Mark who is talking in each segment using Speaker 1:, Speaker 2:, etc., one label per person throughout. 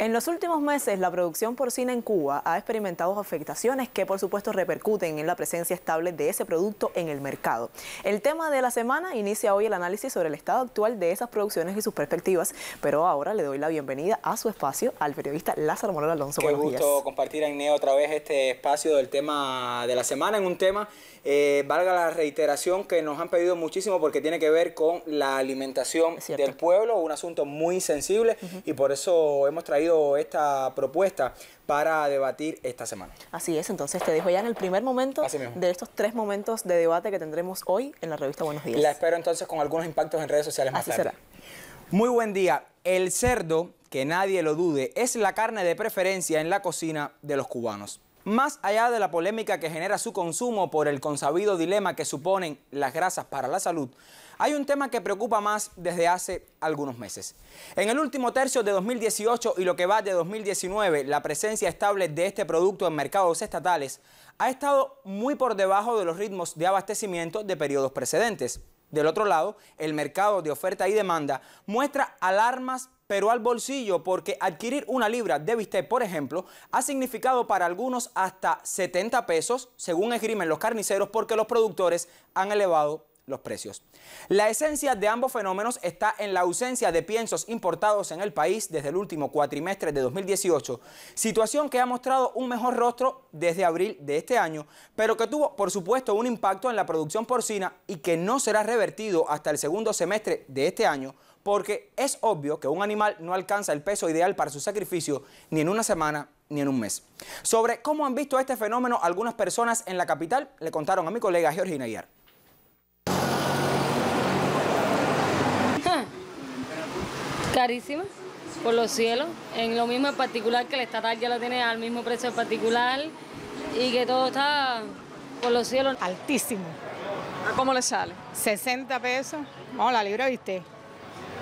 Speaker 1: En los últimos meses, la producción porcina en Cuba ha experimentado afectaciones que, por supuesto, repercuten en la presencia estable de ese producto en el mercado. El tema de la semana inicia hoy el análisis sobre el estado actual de esas producciones y sus perspectivas, pero ahora le doy la bienvenida a su espacio al periodista Lázaro Alonso. Qué gusto
Speaker 2: compartir en NEO otra vez este espacio del tema de la semana, en un tema, eh, valga la reiteración, que nos han pedido muchísimo porque tiene que ver con la alimentación del pueblo, un asunto muy sensible y por eso hemos traído esta propuesta para debatir esta semana.
Speaker 1: Así es, entonces te dejo ya en el primer momento de estos tres momentos de debate que tendremos hoy
Speaker 2: en la revista Buenos Días. La espero entonces con algunos impactos en redes sociales más Así Será. Muy buen día. El cerdo, que nadie lo dude, es la carne de preferencia en la cocina de los cubanos. Más allá de la polémica que genera su consumo por el consabido dilema que suponen las grasas para la salud, hay un tema que preocupa más desde hace algunos meses. En el último tercio de 2018 y lo que va de 2019, la presencia estable de este producto en mercados estatales ha estado muy por debajo de los ritmos de abastecimiento de periodos precedentes. Del otro lado, el mercado de oferta y demanda muestra alarmas pero al bolsillo porque adquirir una libra de bistec, por ejemplo, ha significado para algunos hasta 70 pesos, según esgrimen los carniceros, porque los productores han elevado los precios. La esencia de ambos fenómenos está en la ausencia de piensos importados en el país desde el último cuatrimestre de 2018, situación que ha mostrado un mejor rostro desde abril de este año, pero que tuvo por supuesto un impacto en la producción porcina y que no será revertido hasta el segundo semestre de este año, porque es obvio que un animal no alcanza el peso ideal para su sacrificio ni en una semana ni en un mes. Sobre cómo han visto este fenómeno algunas personas en la capital, le contaron a mi colega Georgina Nayar.
Speaker 3: Carísima, por los cielos. En lo mismo en particular que
Speaker 1: el estatal ya lo tiene al mismo precio en particular y que todo está por los cielos. Altísimo. ¿A cómo le sale? 60 pesos. Vamos, la libra viste.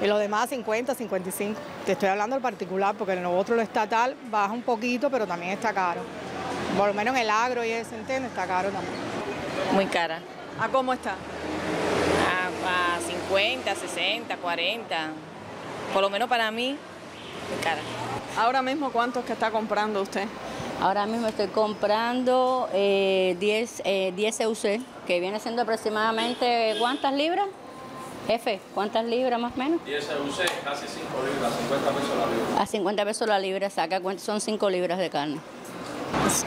Speaker 1: Y lo demás 50, 55. Te estoy hablando del particular porque el lo otro, lo estatal, baja un poquito, pero también está caro. Por lo menos en el agro y el centeno Está caro también.
Speaker 4: Muy cara. ¿A cómo está? A, a 50, 60, 40 por lo menos para mí, cara. Ahora mismo, ¿cuántos que
Speaker 3: está comprando usted? Ahora mismo estoy comprando 10 eh, EUC, eh, e que viene siendo aproximadamente, ¿cuántas libras? Jefe, ¿cuántas libras más o menos?
Speaker 5: 10 EUC, casi 5 libras, 50 pesos la libra.
Speaker 3: A 50 pesos la libra, saca,
Speaker 4: son
Speaker 1: 5 libras de carne.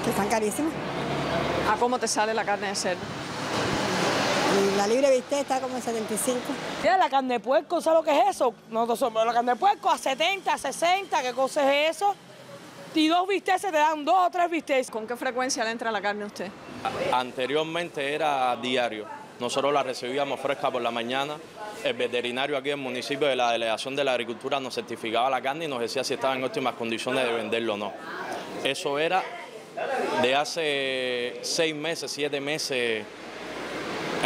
Speaker 1: que están carísimas.
Speaker 4: ¿A cómo te sale la carne de
Speaker 1: cerdo? La libre bistec está como en 75. Mira, la carne de puerco, ¿sabes lo que es eso? Nosotros somos la carne de puerco a 70, a 60, ¿qué cosa es eso?
Speaker 4: Y dos bistecs se te dan dos o tres bistecs. ¿Con qué frecuencia le entra la carne a usted?
Speaker 5: Anteriormente era diario. Nosotros la recibíamos fresca por la mañana. El veterinario aquí en el municipio de la Delegación de la Agricultura nos certificaba la carne y nos decía si estaba en óptimas condiciones de venderlo o no. Eso era de hace seis meses, siete meses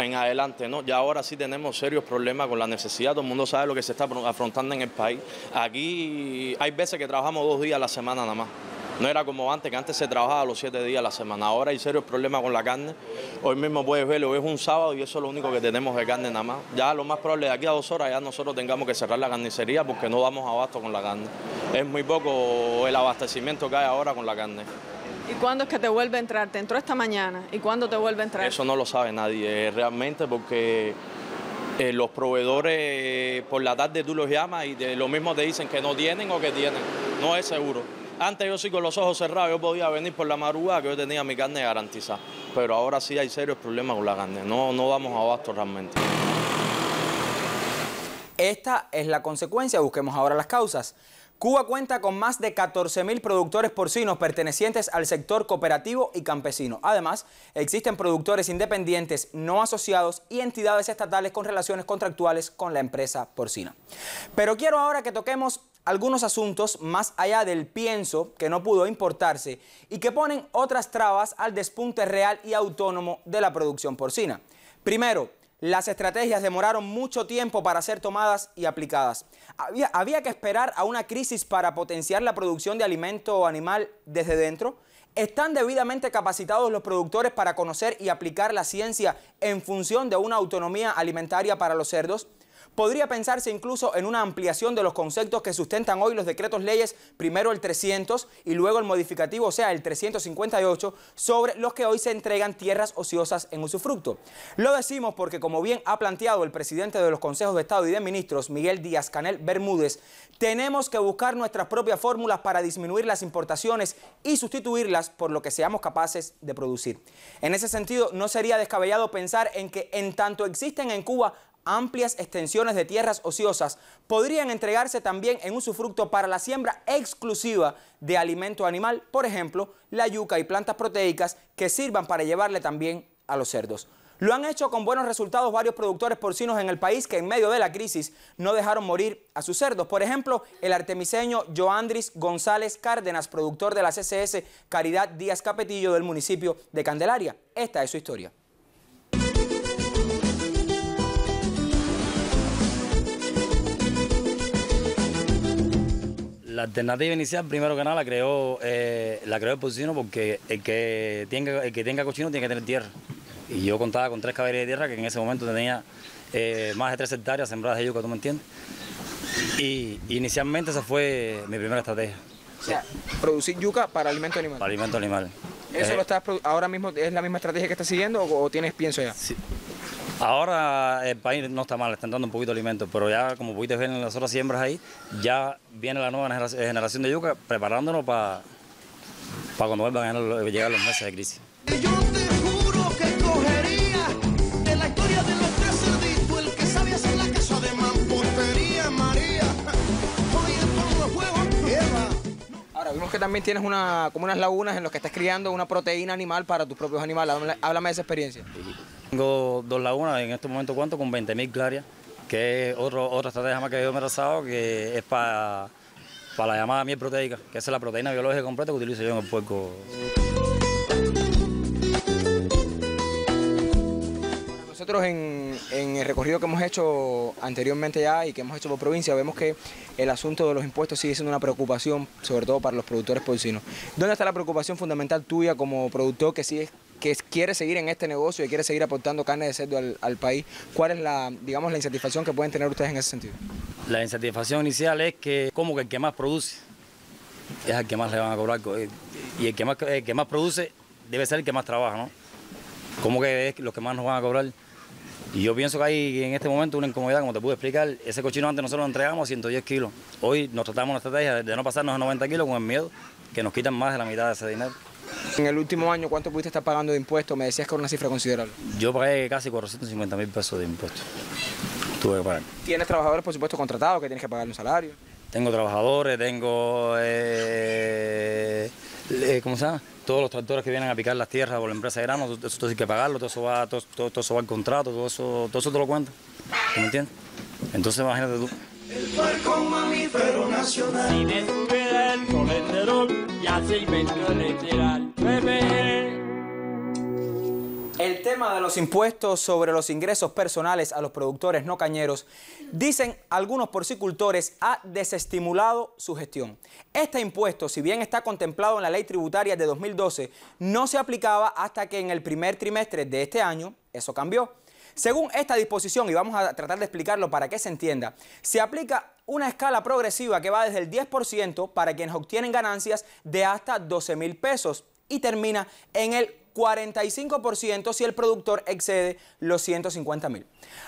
Speaker 5: en adelante. ¿no? Ya ahora sí tenemos serios problemas con la necesidad, todo el mundo sabe lo que se está afrontando en el país. Aquí hay veces que trabajamos dos días a la semana nada más. No era como antes, que antes se trabajaba los siete días a la semana. Ahora hay serios problemas con la carne. Hoy mismo puedes verlo, es un sábado y eso es lo único que tenemos de carne nada más. Ya lo más probable de aquí a dos horas ya nosotros tengamos que cerrar la carnicería porque no damos abasto con la carne. Es muy poco el abastecimiento que hay ahora con la carne.
Speaker 4: ¿Y cuándo es que te vuelve a entrar? ¿Te entró esta mañana? ¿Y cuándo te vuelve a entrar?
Speaker 5: Eso no lo sabe nadie eh, realmente porque eh, los proveedores eh, por la tarde tú los llamas y de lo mismo te dicen que no tienen o que tienen. No es seguro. Antes yo sí con los ojos cerrados, yo podía venir por la madrugada que yo tenía mi carne garantizada. Pero ahora sí hay serios problemas con la carne. No, no a abasto realmente.
Speaker 2: Esta es la consecuencia. Busquemos ahora las causas. Cuba cuenta con más de 14.000 productores porcinos pertenecientes al sector cooperativo y campesino. Además, existen productores independientes no asociados y entidades estatales con relaciones contractuales con la empresa porcina. Pero quiero ahora que toquemos algunos asuntos más allá del pienso que no pudo importarse y que ponen otras trabas al despunte real y autónomo de la producción porcina. Primero, las estrategias demoraron mucho tiempo para ser tomadas y aplicadas. Había, que esperar a una crisis para potenciar la producción de alimento animal desde dentro. ¿Están debidamente capacitados los productores para conocer y aplicar la ciencia en función de una autonomía alimentaria para los cerdos? Podría pensarse incluso en una ampliación de los conceptos que sustentan hoy los decretos leyes, primero el 300 y luego el modificativo, o sea, el 358, sobre los que hoy se entregan tierras ociosas en usufructo. Lo decimos porque, como bien ha planteado el presidente de los Consejos de Estado y de Ministros, Miguel Díaz Canel Bermúdez, tenemos que buscar nuestras propias fórmulas para disminuir las importaciones y sustituirlas por lo que seamos capaces de producir. En ese sentido, no sería descabellado pensar en que en tanto existen en Cuba amplias extensiones de tierras ociosas podrían entregarse también en usufructo para la siembra exclusiva de alimento animal, por ejemplo, la yuca y plantas proteicas que sirvan para llevarle también a los cerdos. Lo han hecho con buenos resultados varios productores porcinos en el país que en medio de la crisis no dejaron morir a sus cerdos. Por ejemplo, el artemiseño Joandris González Cárdenas, productor de la CCS Caridad Díaz Capetillo del municipio de Candelaria. Esta es su historia.
Speaker 6: La alternativa inicial, primero que nada, la creó, eh, la creó el porcino porque el que, tenga, que tenga cochino tiene que tener tierra. Y yo contaba con tres caballerías de tierra que en ese momento tenía eh, más de tres hectáreas sembradas de yuca, ¿tú me entiendes? Y inicialmente esa fue mi primera estrategia.
Speaker 2: O sea, producir yuca para alimento animal.
Speaker 6: Para alimento animal. ¿Eso eh, lo
Speaker 2: estás ahora mismo es la misma estrategia que estás siguiendo o, o tienes pienso ya? Sí.
Speaker 6: Ahora el eh, país no está mal, están dando un poquito de alimento, pero ya como pudiste ver en las otras siembras ahí, ya viene la nueva eh, generación de yuca preparándonos para cuando vuelvan a eh, llegar los meses de crisis.
Speaker 2: Ahora, vimos que también tienes una, como unas lagunas en las que estás criando una proteína animal para tus propios animales. Háblame de esa experiencia.
Speaker 6: Tengo dos lagunas en este momento ¿cuánto? Con 20.000 clarias, que es otra estrategia más que yo me he trazado, que es para, la llamada miel proteica, que es la proteína biológica completa
Speaker 2: que utilizo yo en el puerco. Nosotros en, el recorrido que hemos hecho anteriormente ya y que hemos hecho por provincia, vemos que el asunto de los impuestos sigue siendo una preocupación, sobre todo para los productores porcinos. ¿Dónde está la preocupación fundamental tuya como productor que sigue que quiere seguir en este negocio y quiere seguir aportando carne de cerdo al, país, ¿cuál es la, digamos, la insatisfacción que pueden tener ustedes en ese sentido?
Speaker 6: La insatisfacción inicial es que como que el que más produce es el que más le van a cobrar eh, y el que más, el que más produce debe ser el que más trabaja, ¿no? Como que es los que más nos van a cobrar. Y yo pienso que hay en este momento una incomodidad, como te pude explicar, ese cochino antes nosotros lo entregamos a 110 kilos. Hoy nos tratamos una estrategia de no pasarnos a 90 kilos con el miedo que nos quitan más de la mitad de ese dinero.
Speaker 2: En el último año, ¿cuánto pudiste estar pagando de impuestos? Me decías que era una cifra considerable.
Speaker 6: Yo pagué casi 450 mil pesos de impuestos. Tuve que pagar. ¿Tienes trabajadores, por supuesto,
Speaker 2: contratados que tienes que pagar un salario?
Speaker 6: Tengo trabajadores, tengo... Eh, eh, ¿Cómo se llama? Todos los tractores que vienen a picar las tierras por la empresa de grano, eso, eso hay que pagarlo, todo eso va, todo, al contrato, todo eso, te lo cuento, ¿Me entiendes? Entonces imagínate tú.
Speaker 5: El Mamífero Nacional.
Speaker 2: El tema de los impuestos sobre los ingresos personales a los productores no cañeros, dicen algunos porcicultores, ha desestimulado su gestión. Este impuesto, si bien está contemplado en la ley tributaria de 2012, no se aplicaba hasta que en el primer trimestre de este año eso cambió. Según esta disposición, y vamos a tratar de explicarlo para que se entienda, se aplica una escala progresiva que va desde el 10% para quienes obtienen ganancias de hasta 12 mil pesos y termina en el 45% si el productor excede los 150 mil.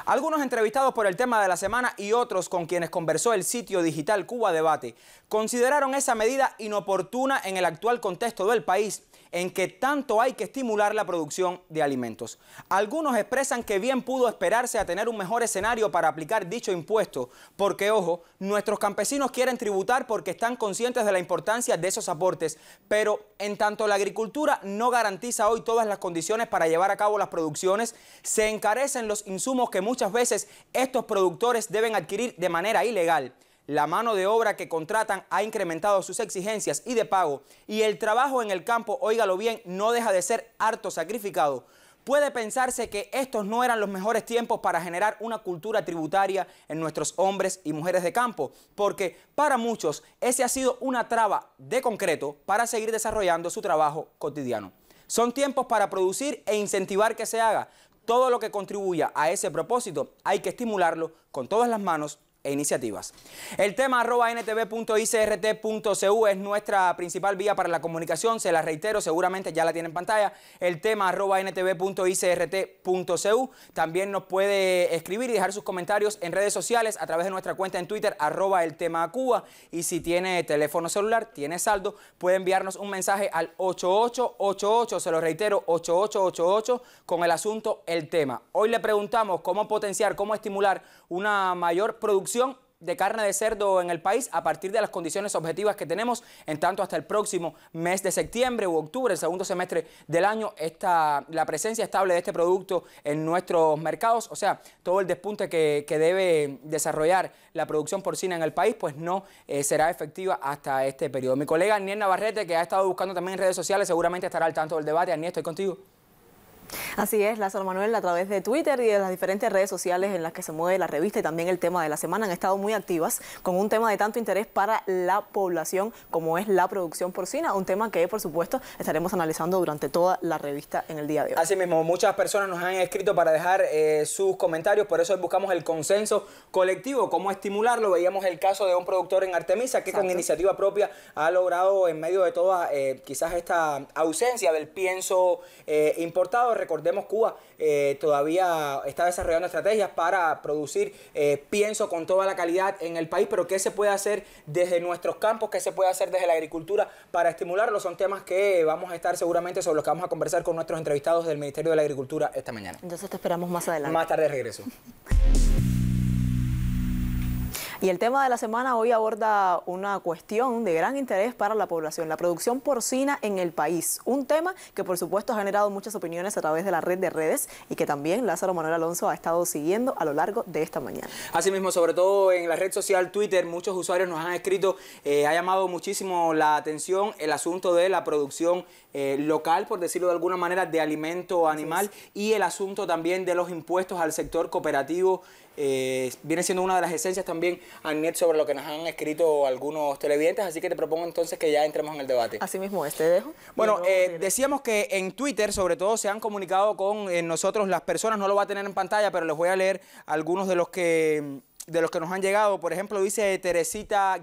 Speaker 2: Algunos entrevistados por el tema de la semana y otros con quienes conversó el sitio digital Cuba Debate consideraron esa medida inoportuna en el actual contexto del país en que tanto hay que estimular la producción de alimentos. Algunos expresan que bien pudo esperarse a tener un mejor escenario para aplicar dicho impuesto, porque ojo, nuestros campesinos quieren tributar porque están conscientes de la importancia de esos aportes, pero en tanto la agricultura no garantiza hoy todas las condiciones para llevar a cabo las producciones, se encarecen los insumos que muchas veces estos productores deben adquirir de manera ilegal la mano de obra que contratan ha incrementado sus exigencias y de pago y el trabajo en el campo, óigalo bien, no deja de ser harto sacrificado, puede pensarse que estos no eran los mejores tiempos para generar una cultura tributaria en nuestros hombres y mujeres de campo, porque para muchos ese ha sido una traba de concreto para seguir desarrollando su trabajo cotidiano. Son tiempos para producir e incentivar que se haga. Todo lo que contribuya a ese propósito hay que estimularlo con todas las manos e iniciativas. El tema arroba ntv.icrt.cu es nuestra principal vía para la comunicación, se la reitero, seguramente ya la tiene en pantalla, el tema arroba ntv.icrt.cu. También nos puede escribir y dejar sus comentarios en redes sociales a través de nuestra cuenta en Twitter arroba el tema Cuba y si tiene teléfono celular, tiene saldo, puede enviarnos un mensaje al 8888, se lo reitero, 8888 con el asunto el tema. Hoy le preguntamos cómo potenciar, cómo estimular una mayor producción de carne de cerdo en el país a partir de las condiciones objetivas que tenemos. En tanto, hasta el próximo mes de septiembre u octubre, el segundo semestre del año, esta, la presencia estable de este producto en nuestros mercados, o sea, todo el despunte que, debe desarrollar la producción porcina en el país, pues no eh, será efectiva hasta este periodo. Mi colega Aniel Navarrete, que ha estado buscando también en redes sociales, seguramente estará al tanto del debate. Aniel, estoy contigo.
Speaker 1: Así es, Lázaro Manuel, a través de Twitter y de las diferentes redes sociales en las que se mueve la revista y también el tema de la semana han estado muy activas con un tema de tanto interés para la población como es la producción porcina, un tema que por supuesto estaremos analizando durante toda la revista en el día de hoy.
Speaker 2: Así mismo, muchas personas nos han escrito para dejar eh, sus comentarios, por eso buscamos el consenso colectivo, cómo estimularlo. Veíamos el caso de un productor en Artemisa que con iniciativa propia ha logrado en medio de toda eh, quizás esta ausencia del pienso eh, importado Recordemos, Cuba eh, todavía está desarrollando estrategias para producir eh, pienso con toda la calidad en el país, pero ¿qué se puede hacer desde nuestros campos? ¿Qué se puede hacer desde la agricultura para estimularlo? Son temas que vamos a estar seguramente sobre los que vamos a conversar con nuestros entrevistados del Ministerio de la Agricultura esta mañana. Entonces te esperamos
Speaker 1: más adelante. Más tarde regreso. Y el tema de la semana hoy aborda una cuestión de gran interés para la población, la producción porcina en el país. Un tema que por supuesto ha generado muchas opiniones a través de la red de redes y que también Lázaro Manuel Alonso ha estado siguiendo a lo largo de esta mañana.
Speaker 2: Asimismo, sobre todo en la red social Twitter, muchos usuarios nos han escrito, eh, ha llamado muchísimo la atención el asunto de la producción eh, local, por decirlo de alguna manera, de alimento animal y el asunto también de los impuestos al sector cooperativo eh, viene siendo una de las esencias también, Arniet, sobre lo que nos han escrito algunos televidentes, así que te propongo entonces que ya entremos en el debate. Así mismo este dejo. Bueno, eh, decíamos que en Twitter, sobre todo, se han comunicado con eh, nosotros las personas, no lo va a tener en pantalla, pero les voy a leer algunos de los que de los que nos han llegado, por ejemplo, dice Teresita-J,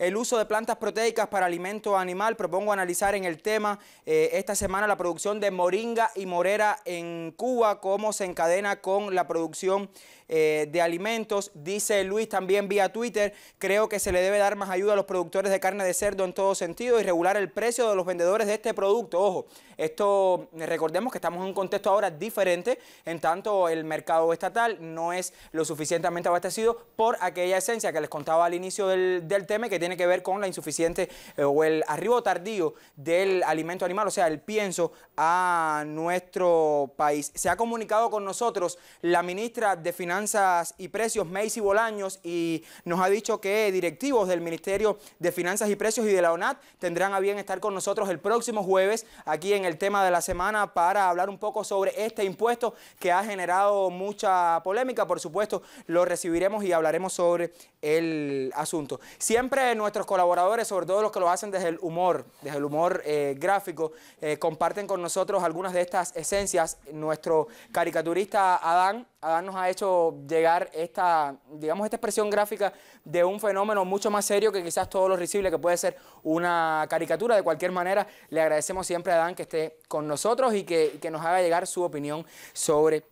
Speaker 2: el uso de plantas proteicas para alimento animal. Propongo analizar en el tema eh, esta semana la producción de moringa y morera en Cuba, cómo se encadena con la producción eh, de alimentos. Dice Luis también vía Twitter, creo que se le debe dar más ayuda a los productores de carne de cerdo en todo sentido y regular el precio de los vendedores de este producto. Ojo, esto recordemos que estamos en un contexto ahora diferente, en tanto el mercado estatal no es lo suficientemente abastecido por aquella esencia que les contaba al inicio del, del tema que tiene tiene que ver con la insuficiente eh, o el arribo tardío del alimento animal, o sea, el pienso a nuestro país. Se ha comunicado con nosotros la ministra de Finanzas y Precios, Macy Bolaños, y nos ha dicho que directivos del Ministerio de Finanzas y Precios y de la ONAT tendrán a bien estar con nosotros el próximo jueves aquí en el tema de la semana para hablar un poco sobre este impuesto que ha generado mucha polémica. Por supuesto, lo recibiremos y hablaremos sobre el asunto. Siempre nuestros colaboradores, sobre todo los que lo hacen desde el humor, desde el humor eh, gráfico, eh, comparten con nosotros algunas de estas esencias. Nuestro caricaturista Adán, Adán nos ha hecho llegar esta, digamos, esta expresión gráfica de un fenómeno mucho más serio que quizás todo lo risible, que puede ser una caricatura. De cualquier manera, le agradecemos siempre a Adán que esté con nosotros y que, que nos haga llegar su opinión sobre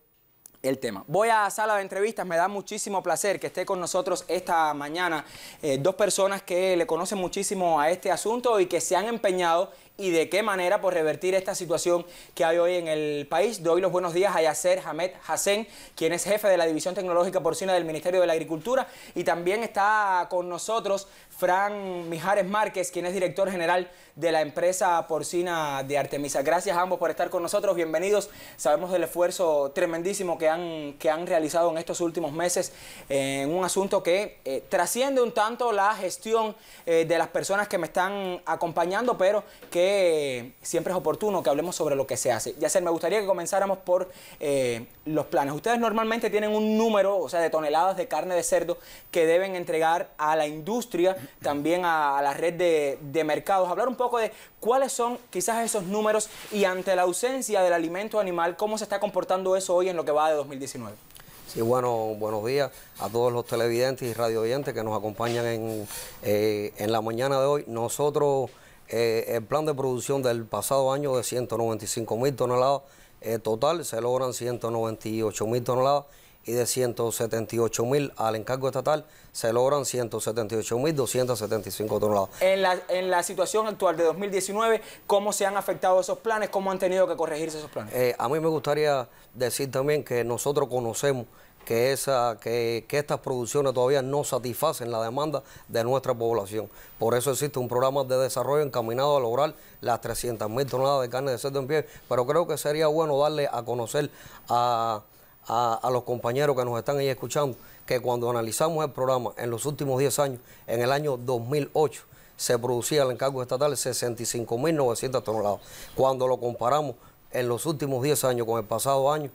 Speaker 2: el tema. Voy a sala de entrevistas, me da muchísimo placer que esté con nosotros esta mañana eh, dos personas que le conocen muchísimo a este asunto y que se han empeñado y de qué manera por revertir esta situación que hay hoy en el país. Doy los buenos días a Yasser Hamed Hassan, quien es jefe de la División Tecnológica Porcina del Ministerio de la Agricultura y también está con nosotros Fran Mijares Márquez, quien es director general de la empresa porcina de Artemisa. Gracias a ambos por estar con nosotros, bienvenidos. Sabemos del esfuerzo tremendísimo que han, que han realizado en estos últimos meses eh, en un asunto que eh, trasciende un tanto la gestión eh, de las personas que me están acompañando, pero que siempre es oportuno que hablemos sobre lo que se hace. Ya sé, me gustaría que comenzáramos por los planes. Ustedes normalmente tienen un número, o sea, de toneladas de carne de cerdo que deben entregar a la industria, también a, la red de, de mercados. Hablar un poco de cuáles son quizás esos números y ante la ausencia del alimento animal, cómo se está comportando eso hoy en lo que va de 2019.
Speaker 7: Sí, bueno, buenos días a todos los televidentes y radiovidentes que nos acompañan en, eh, en la mañana de hoy. Nosotros, eh, el plan de producción del pasado año de 195 mil toneladas eh, total, se logran 198 mil toneladas y de 178 mil al encargo estatal se logran 178.275 toneladas.
Speaker 2: En la, en la situación actual de 2019, ¿cómo se han afectado esos planes? ¿Cómo han tenido que corregirse esos planes?
Speaker 7: Eh, a mí me gustaría decir también que nosotros conocemos que, esa, que, estas producciones todavía no satisfacen la demanda de nuestra población. Por eso existe un programa de desarrollo encaminado a lograr las mil toneladas de carne de cerdo en pie, pero creo que sería bueno darle a conocer a a, los compañeros que nos están ahí escuchando que cuando analizamos el programa en los últimos 10 años, en el año 2008, se producía el encargo estatal 65.900 toneladas. Cuando lo comparamos en los últimos 10 años con el pasado año,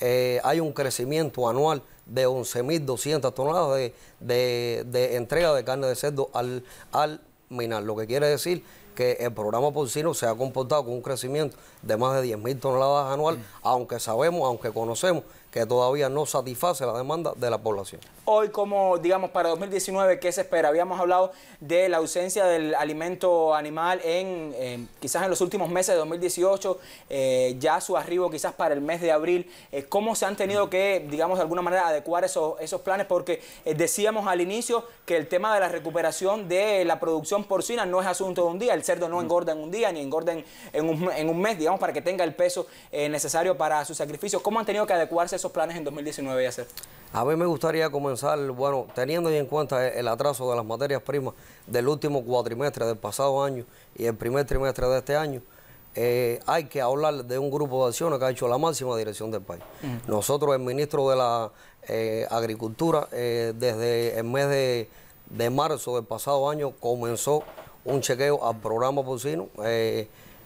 Speaker 7: eh, hay un crecimiento anual de 11.200 toneladas de, de, entrega de carne de cerdo al, al minar, lo que quiere decir que el programa porcino se ha comportado con un crecimiento de más de 10.000 toneladas anual, mm. aunque sabemos, aunque conocemos que todavía no satisface la demanda de la población.
Speaker 2: Hoy, como digamos, para 2019, ¿qué se espera? Habíamos hablado de la ausencia del alimento animal en eh, quizás en los últimos meses de 2018, eh, ya su arribo quizás para el mes de abril. Eh, ¿Cómo se han tenido que, digamos, de alguna manera adecuar esos, esos planes? Porque decíamos al inicio que el tema de la recuperación de la producción porcina no es asunto de un día. El cerdo no mm. engorda en un día ni engorda en, un, mes, digamos, para que tenga el peso necesario para su sacrificio. ¿Cómo han tenido que adecuarse esos planes en 2019 y hacer?
Speaker 7: A mí me gustaría comenzar, bueno, teniendo en cuenta el atraso de las materias primas del último cuatrimestre del pasado año y el primer trimestre de este año, eh, hay que hablar de un grupo de acciones que ha hecho la máxima dirección del país. Nosotros, el ministro de la eh, Agricultura, eh, desde el mes de, de, marzo del pasado año comenzó un chequeo al programa porcino.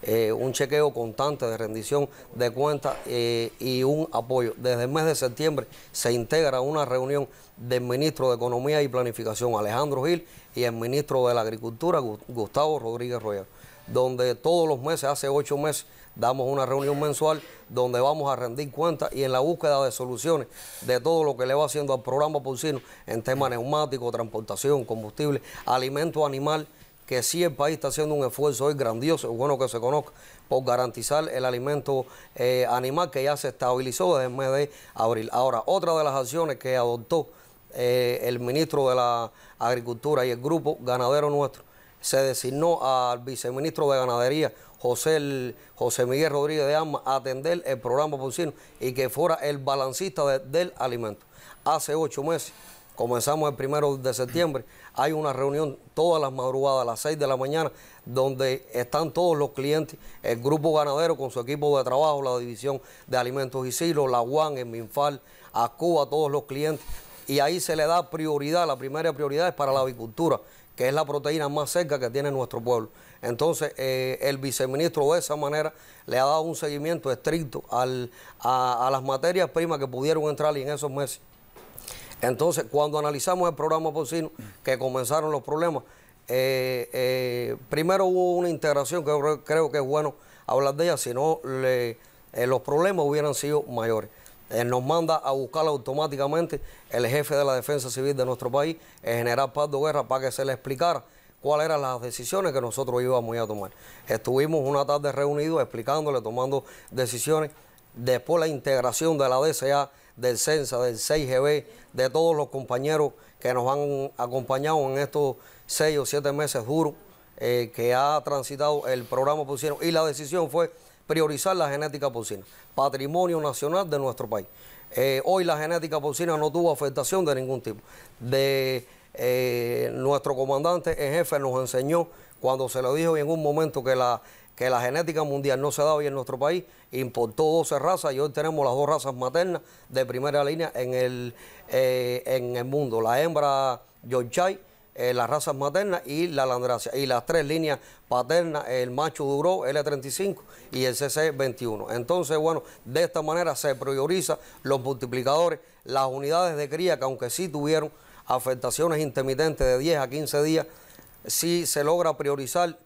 Speaker 7: Eh, un chequeo constante de rendición de cuentas eh, y un apoyo. Desde el mes de septiembre se integra una reunión del ministro de Economía y Planificación, Alejandro Gil, y el ministro de la Agricultura, Gustavo Rodríguez Royal, donde todos los meses, hace ocho meses, damos una reunión mensual donde vamos a rendir cuentas y en la búsqueda de soluciones de todo lo que le va haciendo al programa porcino en temas neumático, transportación, combustible, alimento animal que sí el país está haciendo un esfuerzo hoy grandioso, bueno que se conozca, por garantizar el alimento eh, animal que ya se estabilizó desde el mes de abril. Ahora, otra de las acciones que adoptó eh, el ministro de la Agricultura y el grupo ganadero nuestro, se designó al viceministro de Ganadería, José, José Miguel Rodríguez de Armas, a atender el programa porcino y que fuera el balancista del alimento. Hace ocho meses, comenzamos el primero de septiembre, hay una reunión todas las madrugadas a las 6 de la mañana donde están todos los clientes, el grupo ganadero con su equipo de trabajo, la división de alimentos y silos, la UAN, el Minfal, a todos los clientes. Y ahí se le da prioridad, la primera prioridad es para la avicultura, que es la proteína más cerca que tiene nuestro pueblo. Entonces, eh, el viceministro de esa manera le ha dado un seguimiento estricto a, a las materias primas que pudieron entrar en esos meses. Entonces, cuando analizamos el programa porcino, que comenzaron los problemas, eh, eh, primero hubo una integración que creo, que es bueno hablar de ella, si no, eh, los problemas hubieran sido mayores. nos manda a buscar automáticamente el jefe de la defensa civil de nuestro país, el general de Guerra, para que se le explicara cuáles eran las decisiones que nosotros íbamos a tomar. Estuvimos una tarde reunidos explicándole, tomando decisiones. Después la integración de la dsa del CENSA, del 6GB, de todos los compañeros que nos han acompañado en estos seis o siete meses duros eh, que ha transitado el programa porcino Y la decisión fue priorizar la genética porcina, patrimonio nacional de nuestro país. Eh, hoy la genética porcina no tuvo afectación de ningún tipo. De eh, nuestro comandante en jefe nos enseñó cuando se lo dijo y en un momento que la que la genética mundial no se da hoy en nuestro país, importó 12 razas y hoy tenemos las dos razas maternas de primera línea en el, eh, en el mundo, la hembra Yorkshire, eh, las razas maternas y la landracia, y las tres líneas paternas, el macho Duro, L35 y el CC21. Entonces, bueno, de esta manera se prioriza los multiplicadores, las unidades de cría que aunque sí tuvieron afectaciones intermitentes de 10 a 15 días, sí se logra priorizar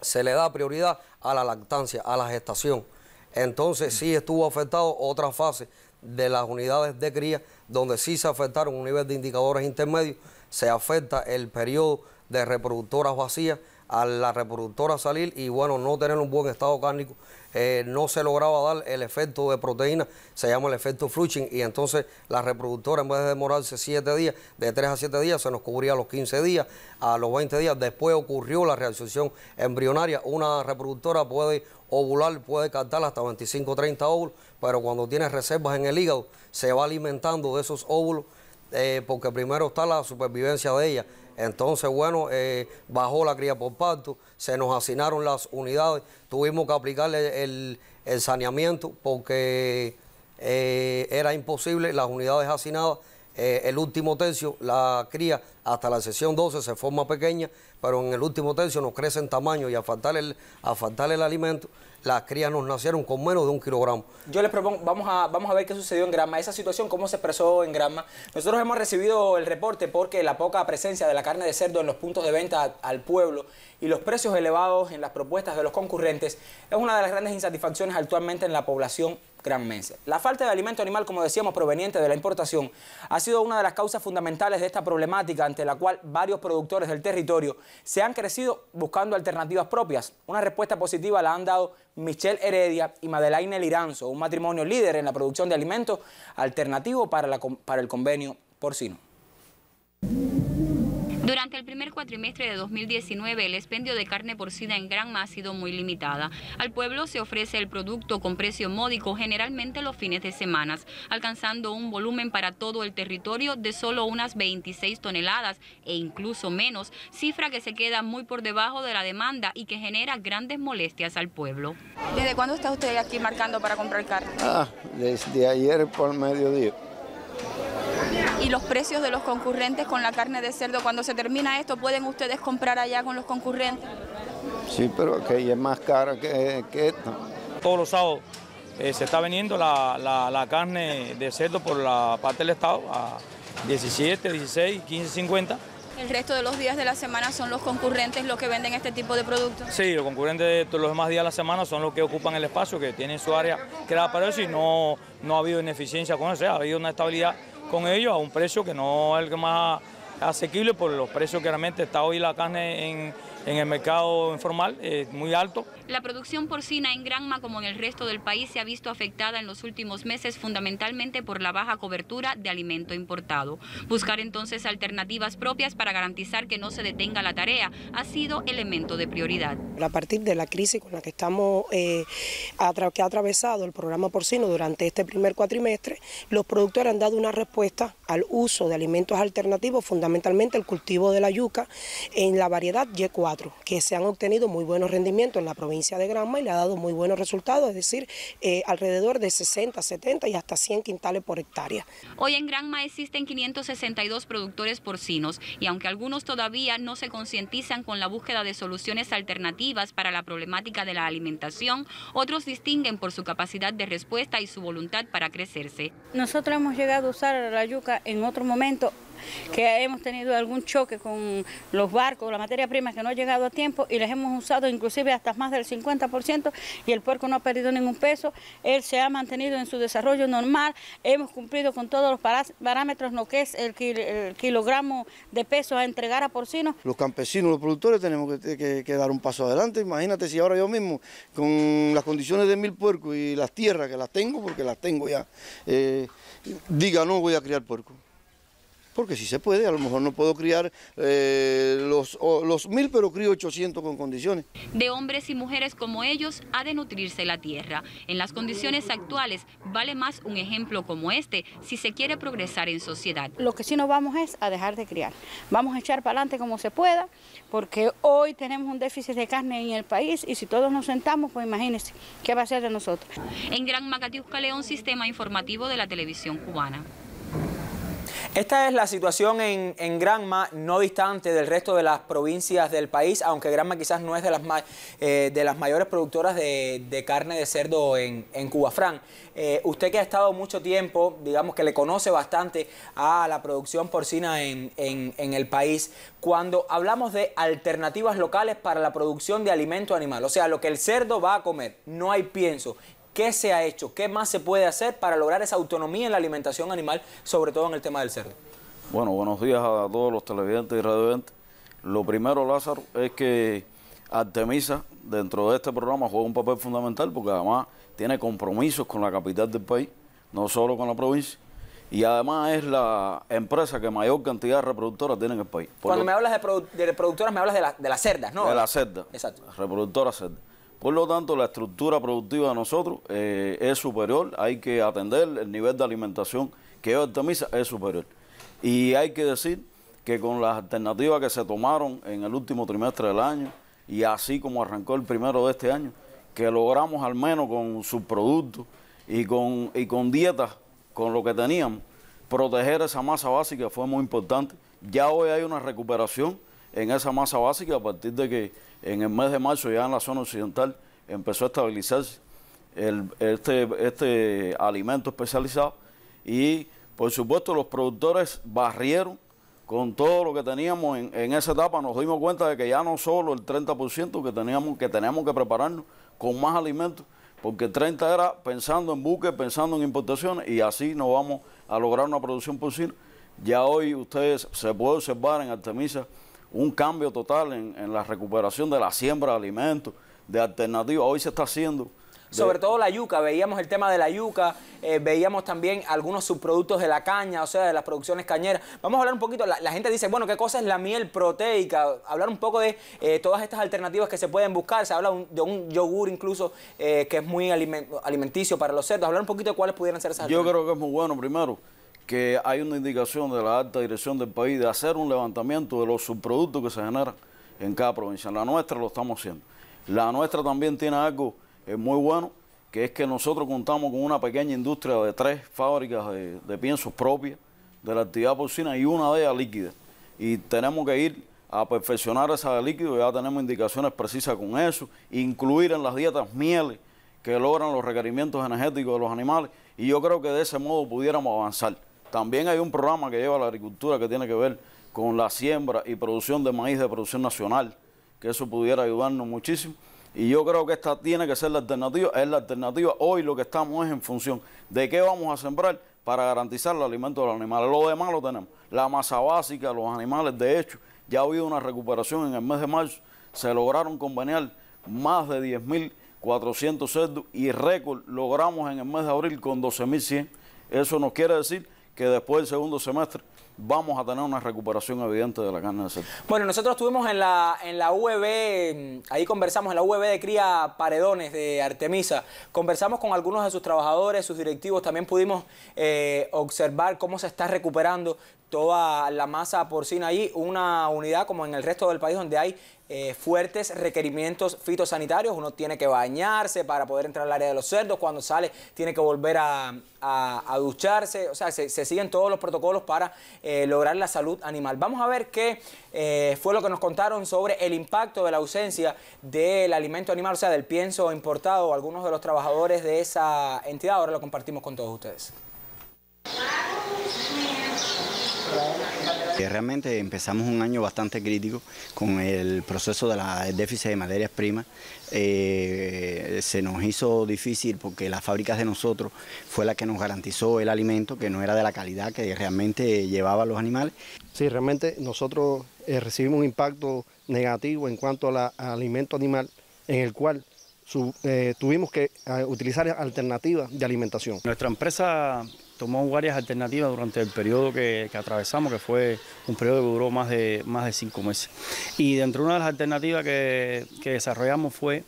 Speaker 7: se le da prioridad a la lactancia, a la gestación. Entonces sí estuvo afectado otra fase de las unidades de cría, donde sí se afectaron un nivel de indicadores intermedios, se afecta el periodo de reproductoras vacías, a la reproductora salir y bueno, no tener un buen estado cárnico, eh, no se lograba dar el efecto de proteína, se llama el efecto flushing y entonces la reproductora en vez de demorarse 7 días, de 3 a 7 días, se nos cubría a los 15 días, a los 20 días, después ocurrió la reacción embrionaria, una reproductora puede ovular puede cantar hasta 25 30 óvulos, pero cuando tiene reservas en el hígado se va alimentando de esos óvulos eh, porque primero está la supervivencia de ella, entonces, bueno, eh, bajó la cría por parto, se nos hacinaron las unidades, tuvimos que aplicarle el, saneamiento porque eh, era imposible, las unidades hacinadas, eh, el último tercio, la cría hasta la sesión 12 se forma pequeña, pero en el último tercio nos crece en tamaño y a faltarle faltar el alimento las crías nos nacieron con menos de un kilogramo. Yo les propongo, vamos a, vamos a ver qué sucedió en grama esa situación, cómo se expresó en Granma. Nosotros hemos recibido el reporte
Speaker 2: porque la poca presencia de la carne de cerdo en los puntos de venta al pueblo y los precios elevados en las propuestas de los concurrentes es una de las grandes insatisfacciones actualmente en la población gran La falta de alimento animal, como decíamos, proveniente de la importación, ha sido una de las causas fundamentales de esta problemática ante la cual varios productores del territorio se han crecido buscando alternativas propias. Una respuesta positiva la han dado Michelle Heredia y Madelaine Liranzo, un matrimonio líder en la producción de alimentos alternativo para, la, para el convenio porcino.
Speaker 3: Durante el primer cuatrimestre de 2019, el expendio de carne porcina en Granma ha sido muy limitada. Al pueblo se ofrece el producto con precio módico generalmente los fines de semana, alcanzando un volumen para todo el territorio de solo unas 26 toneladas e incluso menos, cifra que se queda muy por debajo de la demanda y que genera grandes molestias al pueblo. ¿Desde cuándo está usted aquí marcando para comprar carne?
Speaker 8: Ah, desde ayer por mediodía
Speaker 3: y los precios de los concurrentes con la carne de cerdo. Cuando se termina esto, ¿pueden ustedes comprar allá con los concurrentes?
Speaker 8: Sí,
Speaker 9: pero que es más caro que, que Todos los sábados eh, se está vendiendo
Speaker 6: la, carne de cerdo por la parte del Estado a 17, 16, 15, 50.
Speaker 3: ¿El resto de los días de la semana son los concurrentes los que venden este tipo de productos?
Speaker 6: Sí, los concurrentes de todos los demás días de la semana son los que ocupan el espacio, que tienen su área creada para eso y no, no ha habido ineficiencia con eso, ha habido una estabilidad con ellos a un precio que no es el más asequible por los precios que realmente está hoy la carne en, en el mercado informal es
Speaker 2: eh, muy alto.
Speaker 3: La producción porcina en Granma, como en el resto del país, se ha visto afectada en los últimos meses fundamentalmente por la baja cobertura de alimento importado. Buscar entonces alternativas propias para garantizar que no se detenga la tarea ha sido elemento de prioridad.
Speaker 1: A partir de la crisis con la que estamos, eh, que ha atravesado el programa porcino durante este primer cuatrimestre, los productores han dado una respuesta al uso de alimentos alternativos, fundamentalmente el cultivo de la yuca en la variedad Y4, que se han obtenido muy buenos rendimientos en la provincia de Granma y le ha dado muy buenos resultados, es decir, eh, alrededor de 60, 70 y hasta 100 quintales por hectárea.
Speaker 3: Hoy en Granma existen 562 productores porcinos y aunque algunos todavía no se concientizan con la búsqueda de soluciones alternativas para la problemática de la alimentación, otros distinguen por su capacidad de respuesta y su voluntad para crecerse. Nosotros hemos llegado a usar la yuca en otro momento que hemos tenido algún choque con los barcos, la materia prima que no ha llegado a tiempo y les hemos usado inclusive hasta más del 50% y el puerco no ha perdido ningún peso, él se ha mantenido en su desarrollo normal, hemos cumplido con todos los parámetros, lo que es el, kilogramo de peso a entregar a porcinos.
Speaker 10: Los campesinos, los productores tenemos que, dar un paso adelante, imagínate si ahora yo mismo con las condiciones de mil puercos y las tierras que las tengo, porque las tengo
Speaker 8: ya, eh, diga no voy a criar puerco porque si se puede, a lo mejor no puedo criar eh, los, mil, pero crío 800 con condiciones. De
Speaker 3: hombres y mujeres como ellos ha de nutrirse la tierra. En las condiciones actuales vale más un ejemplo como este si se quiere progresar en sociedad. Lo que sí nos vamos es a dejar de criar. Vamos a echar para adelante como se pueda, porque hoy tenemos un déficit de carne en el país y si todos nos sentamos, pues imagínense, ¿qué va a ser de nosotros? En Gran Macatiusca León, Sistema Informativo de la Televisión Cubana.
Speaker 2: Esta es la situación en, Granma, no distante del resto de las provincias del país, aunque Granma quizás no es de las, eh, de las mayores productoras de, carne de cerdo en, Cuba. Fran, eh, usted que ha estado mucho tiempo, digamos que le conoce bastante a la producción porcina en, en, el país, cuando hablamos de alternativas locales para la producción de alimento animal, o sea, lo que el cerdo va a comer, no hay pienso, ¿Qué se ha hecho? ¿Qué más se puede hacer para lograr esa autonomía en la alimentación animal, sobre todo en el tema del cerdo?
Speaker 8: Bueno, buenos días a todos los televidentes y radioentes. Lo primero, Lázaro, es que Artemisa, dentro de este programa, juega un papel fundamental porque además tiene compromisos con la capital del país, no solo con la provincia y además es la empresa que mayor cantidad de reproductoras tiene en el país. Cuando me
Speaker 2: hablas de, reproductoras, me hablas de, la, de, las cerdas, ¿no? De las
Speaker 8: cerdas. Exacto. Reproductoras cerdas. Por lo tanto, la estructura productiva de nosotros eh, es superior, hay que atender el nivel de alimentación que optimiza es superior. Y hay que decir que con las alternativas que se tomaron en el último trimestre del año y así como arrancó el primero de este año, que logramos al menos con subproductos y con, y con dietas, con lo que teníamos, proteger esa masa básica fue muy importante. Ya hoy hay una recuperación en esa masa básica a partir de que en el mes de marzo, ya en la zona occidental, empezó a estabilizarse este, este alimento especializado y, por supuesto, los productores barrieron con todo lo que teníamos en, esa etapa, nos dimos cuenta de que ya no solo el 30% que teníamos, que teníamos que prepararnos con más alimentos, porque 30 era pensando en buques, pensando en importaciones, y así nos vamos a lograr una producción posible. Ya hoy ustedes se pueden observar en Artemisa un cambio total en, la recuperación de la siembra de alimentos, de alternativas. Hoy se está haciendo. Sobre
Speaker 2: todo la yuca, veíamos el tema de la yuca, eh, veíamos también algunos subproductos de la caña, o sea, de las producciones cañeras. Vamos a hablar un poquito, la, gente dice, bueno, ¿qué cosa es la miel proteica? Hablar un poco de eh, todas estas alternativas que se pueden buscar. Se habla de un yogur incluso eh, que es muy alimenticio para los cerdos. Hablar un poquito de cuáles pudieran ser esas Yo creo
Speaker 8: que es muy bueno, primero, que hay una indicación de la alta dirección del país de hacer un levantamiento de los subproductos que se generan en cada provincia. La nuestra lo estamos haciendo. La nuestra también tiene algo eh, muy bueno, que es que nosotros contamos con una pequeña industria de tres fábricas de, piensos propias de la actividad porcina y una de ellas líquida. Y tenemos que ir a perfeccionar esa de líquido, ya tenemos indicaciones precisas con eso, incluir en las dietas mieles que logran los requerimientos energéticos de los animales y yo creo que de ese modo pudiéramos avanzar. También hay un programa que lleva la agricultura que tiene que ver con la siembra y producción de maíz de producción nacional, que eso pudiera ayudarnos muchísimo. Y yo creo que esta tiene que ser la alternativa, es la alternativa. Hoy lo que estamos es en función de qué vamos a sembrar para garantizar el alimento de los animales. Lo demás lo tenemos. La masa básica, los animales, de hecho, ya ha habido una recuperación en el mes de marzo. Se lograron conveniar más de 10.400 cerdos y récord logramos en el mes de abril con 12.100. Eso nos quiere decir que después del segundo semestre vamos a tener una recuperación evidente de la carne de cerdo.
Speaker 2: Bueno, nosotros estuvimos en la, en la e mm, ahí conversamos, en la UV e de Cría Paredones de Artemisa, conversamos con algunos de sus trabajadores, sus directivos, también pudimos eh, observar cómo se está recuperando toda la masa porcina ahí, una unidad como en el resto del país donde hay eh, fuertes requerimientos fitosanitarios. Uno tiene que bañarse para poder entrar al área de los cerdos. Cuando sale, tiene que volver a, ducharse. O sea, se, siguen todos los protocolos para eh, lograr la salud animal. Vamos a ver qué eh, fue lo que nos contaron sobre el impacto de la ausencia del alimento animal, o sea, del pienso importado, algunos de los trabajadores de esa entidad. Ahora lo compartimos con todos ustedes. Eh,
Speaker 10: realmente empezamos un año bastante crítico con el proceso del déficit de materias primas. Eh, se nos hizo difícil porque las fábricas de nosotros fue la que nos garantizó el alimento que no era de la calidad que realmente llevaban los animales. Sí, realmente nosotros eh, recibimos un impacto negativo en cuanto al alimento animal en el cual tuvimos que utilizar alternativas de alimentación.
Speaker 9: Nuestra empresa tomamos varias alternativas durante el periodo que, atravesamos, que fue un periodo que duró más de, más de cinco meses. Y dentro de una de las alternativas que, desarrollamos fue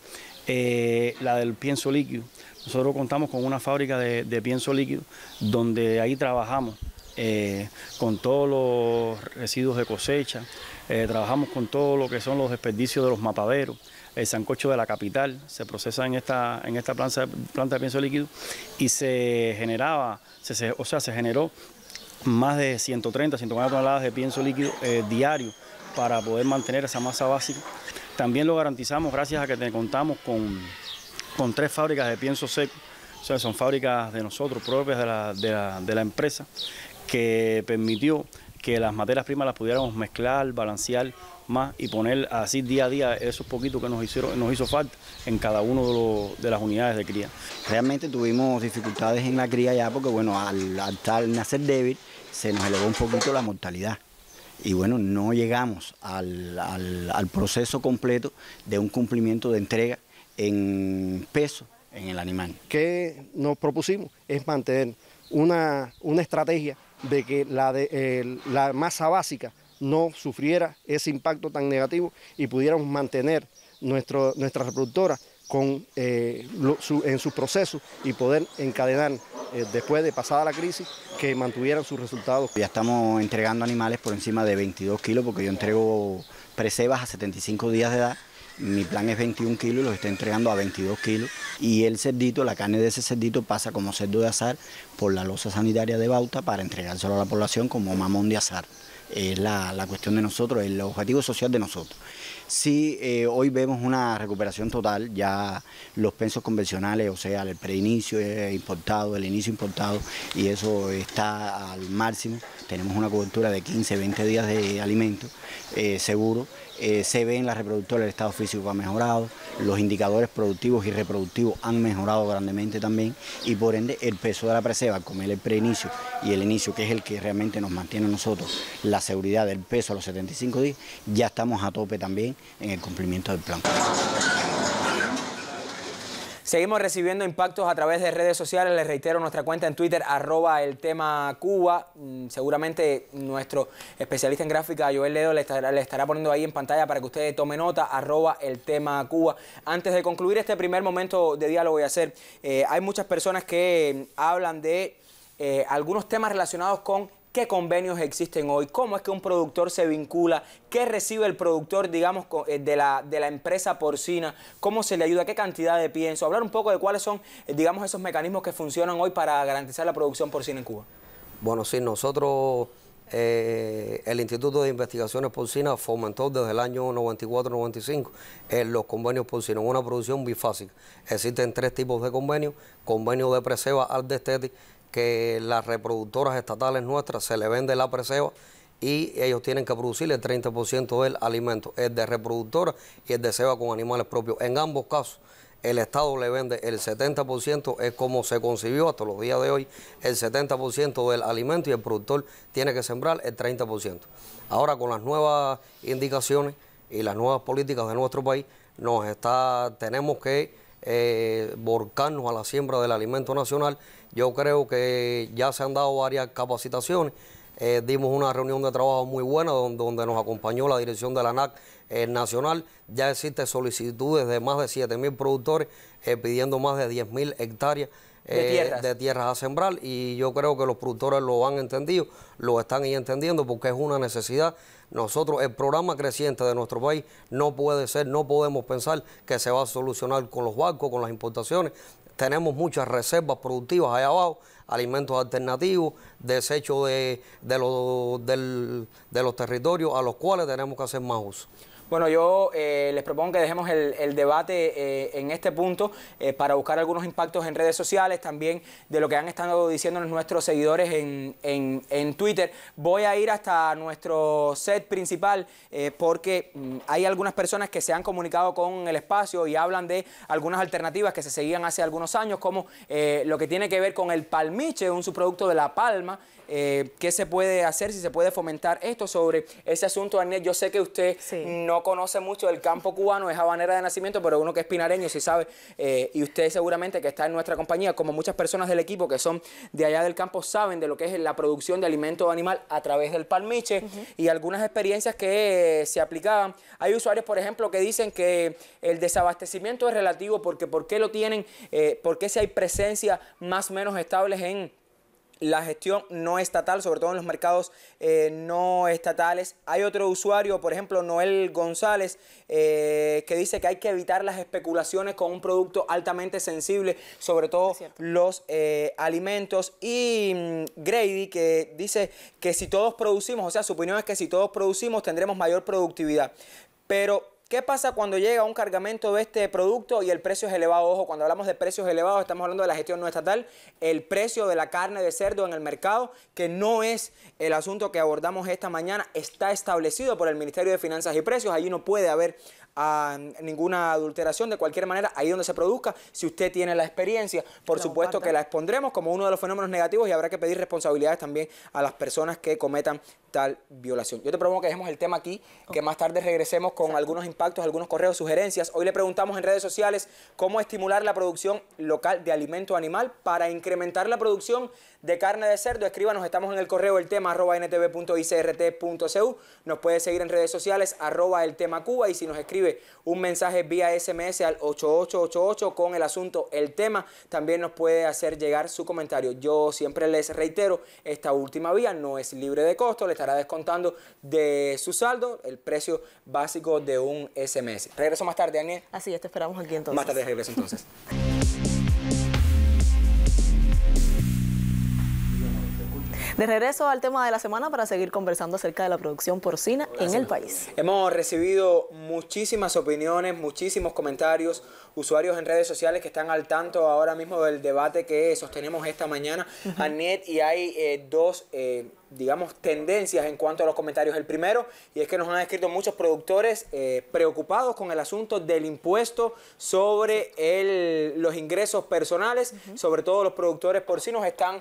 Speaker 9: eh, la del pienso líquido. Nosotros contamos con una fábrica de, pienso líquido donde ahí trabajamos eh, con todos los residuos de cosecha, eh, trabajamos con todo lo que son los desperdicios de los mapaderos el sancocho de la capital, se procesa en esta, en esta planta, planta de pienso líquido y se generaba, o sea, se generó más de 130, 140 toneladas de pienso líquido eh, diario para poder mantener esa masa básica. También lo garantizamos gracias a que contamos con, tres fábricas de pienso seco, o sea, son fábricas de nosotros, propias de la empresa, que permitió que las materias primas las pudiéramos mezclar, balancear más y poner así día a día esos poquitos que nos hicieron, nos hizo falta en cada uno de, las unidades de cría. Realmente tuvimos dificultades en la cría ya
Speaker 10: porque bueno, al, nacer débil se nos elevó un poquito la mortalidad y bueno, no llegamos al, proceso completo de un cumplimiento de entrega en peso en el animal. ¿Qué nos propusimos? Es mantener una, una estrategia de que la, la masa básica no sufriera ese impacto tan negativo y pudiéramos mantener nuestro, nuestra reproductora con, eh, su, en sus procesos y poder encadenar eh, después de pasada la crisis que mantuvieran sus resultados. Ya estamos entregando animales por encima de 22 kilos porque yo entrego precebas a 75 días de edad mi plan es 21 kilos y los está entregando a 22 kilos. Y el cerdito, la carne de ese cerdito pasa como cerdo de azar por la losa sanitaria de Bauta para entregárselo a la población como mamón de azar. Es la, cuestión de nosotros, el objetivo social de nosotros. ...si eh, hoy vemos una recuperación total, ya los pensos convencionales, o sea, el preinicio importado, el inicio importado, y eso está al máximo. Tenemos una cobertura de 15, 20 días de alimento eh, seguro eh, se ve en la reproductora el estado físico ha mejorado, los indicadores productivos y reproductivos han mejorado grandemente también y por ende el peso de la preseba, como el preinicio y el inicio, que es el que realmente nos mantiene a nosotros la seguridad del peso a los 75 días, ya estamos a tope también en el cumplimiento del plan.
Speaker 2: Seguimos recibiendo impactos a través de redes sociales. Les reitero nuestra cuenta en Twitter, arroba el tema Cuba. Mm, seguramente nuestro especialista en gráfica, Joel Ledo, le estará, poniendo ahí en pantalla para que ustedes tomen nota, arroba el tema Cuba. Antes de concluir este primer momento de diálogo y hacer, eh, hay muchas personas que hablan de eh, algunos temas relacionados con qué convenios existen hoy, cómo es que un productor se vincula, qué recibe el productor, digamos, eh, de la, de la empresa porcina, cómo se le ayuda, qué cantidad de pienso, hablar un poco de cuáles son, eh, digamos, esos mecanismos que funcionan hoy para garantizar la producción porcina en Cuba.
Speaker 7: Bueno, sí, nosotros, eh, el Instituto de Investigaciones Porcinas fomentó desde el año 94-95 los convenios porcinos, una producción bifásica. Existen tres tipos de convenios, convenio de preseva al destete, que las reproductoras estatales nuestras se le vende la preseva y ellos tienen que producir el 30% del alimento, el de reproductora y el de ceba con animales propios. En ambos casos, el Estado le vende el 70%, es como se concibió hasta los días de hoy, el 70% del alimento y el productor tiene que sembrar el 30%. Ahora con las nuevas indicaciones y las nuevas políticas de nuestro país, nos está, tenemos que borcarnos eh, volcarnos a la siembra del alimento nacional. Yo creo que ya se han dado varias capacitaciones. Eh, dimos una reunión de trabajo muy buena donde, nos acompañó la dirección de la ANAC eh, nacional. Ya existen solicitudes de más de 7 mil productores pidiendo más de 10 mil hectáreas de tierras. a sembrar y yo creo que los productores lo han entendido, lo están ahí entendiendo porque es una necesidad nosotros, el programa creciente de nuestro país no puede ser, no podemos pensar que se va a solucionar con los barcos, con las importaciones. Tenemos muchas reservas productivas allá abajo, alimentos alternativos, desechos de los territorios a los cuales tenemos que hacer más uso.
Speaker 2: Bueno, yo eh, les propongo que dejemos el, debate eh, en este punto eh, para buscar algunos impactos en redes sociales, también de lo que han estado diciendo nuestros seguidores en, en, en Twitter. Voy a ir hasta nuestro set principal porque mm, hay algunas personas que se han comunicado con el espacio y hablan de algunas alternativas que se seguían hace algunos años, como lo que tiene que ver con el palmiche, un subproducto de la palma, eh, qué se puede hacer, si se puede fomentar esto sobre ese asunto, Daniel Yo sé que usted no conoce mucho del campo cubano, es habanera de nacimiento, pero uno que es pinareño, sí sabe, eh, y usted seguramente que está en nuestra compañía, como muchas personas del equipo que son de allá del campo, saben de lo que es la producción de alimento animal a través del palmiche y algunas experiencias que eh, se aplicaban. Hay usuarios, por ejemplo, que dicen que el desabastecimiento es relativo porque ¿por qué lo tienen? ¿Por qué si hay presencia más o menos estables en la gestión no estatal, sobre todo en los mercados eh, no estatales. Hay otro usuario, por ejemplo, Noel González, eh, que dice que hay que evitar las especulaciones con un producto altamente sensible, sobre todo los eh, alimentos. Y mm, Grady, que dice que si todos producimos, o sea, su opinión es que si todos producimos tendremos mayor productividad. Pero ¿Qué pasa cuando llega un cargamento de este producto y el precio es elevado? Ojo, cuando hablamos de precios elevados estamos hablando de la gestión no estatal, el precio de la carne de cerdo en el mercado, que no es el asunto que abordamos esta mañana, está establecido por el Ministerio de Finanzas y Precios, allí no puede haber ah, ninguna adulteración de cualquier manera ahí donde se produzca si usted tiene la experiencia por supuesto que la expondremos como uno de los fenómenos negativos y habrá que pedir responsabilidades también a las personas que cometan violación. Yo te propongo que dejemos el tema aquí, que más tarde regresemos con algunos impactos, algunos correos, sugerencias. Hoy le preguntamos en redes sociales cómo estimular la producción local de alimento animal para incrementar la producción de carne de cerdo. Escríbanos, estamos en el correo el tema arroba ntv.icrt.cu. Nos puede seguir en redes sociales arroba el tema Cuba y si nos escribe un mensaje vía SMS al 8888 con el asunto el tema, también nos puede hacer llegar su comentario. Yo siempre les reitero, esta última vía no es libre de costo, le estará descontando de su saldo el precio básico de un SMS. Regreso más tarde, Aniel. Así es, te esperamos aquí entonces. Más tarde regreso entonces.
Speaker 1: De regreso al tema de la semana para seguir conversando acerca de la producción porcina en el país.
Speaker 2: Hemos recibido muchísimas opiniones, muchísimos comentarios usuarios en redes sociales que están al tanto ahora mismo del debate que sostenemos esta mañana, uh y hay eh, dos, eh, digamos, tendencias en cuanto a los comentarios. El primero, y es que nos han escrito muchos productores eh, preocupados con el asunto del impuesto sobre los ingresos personales, sobre todo los productores por nos están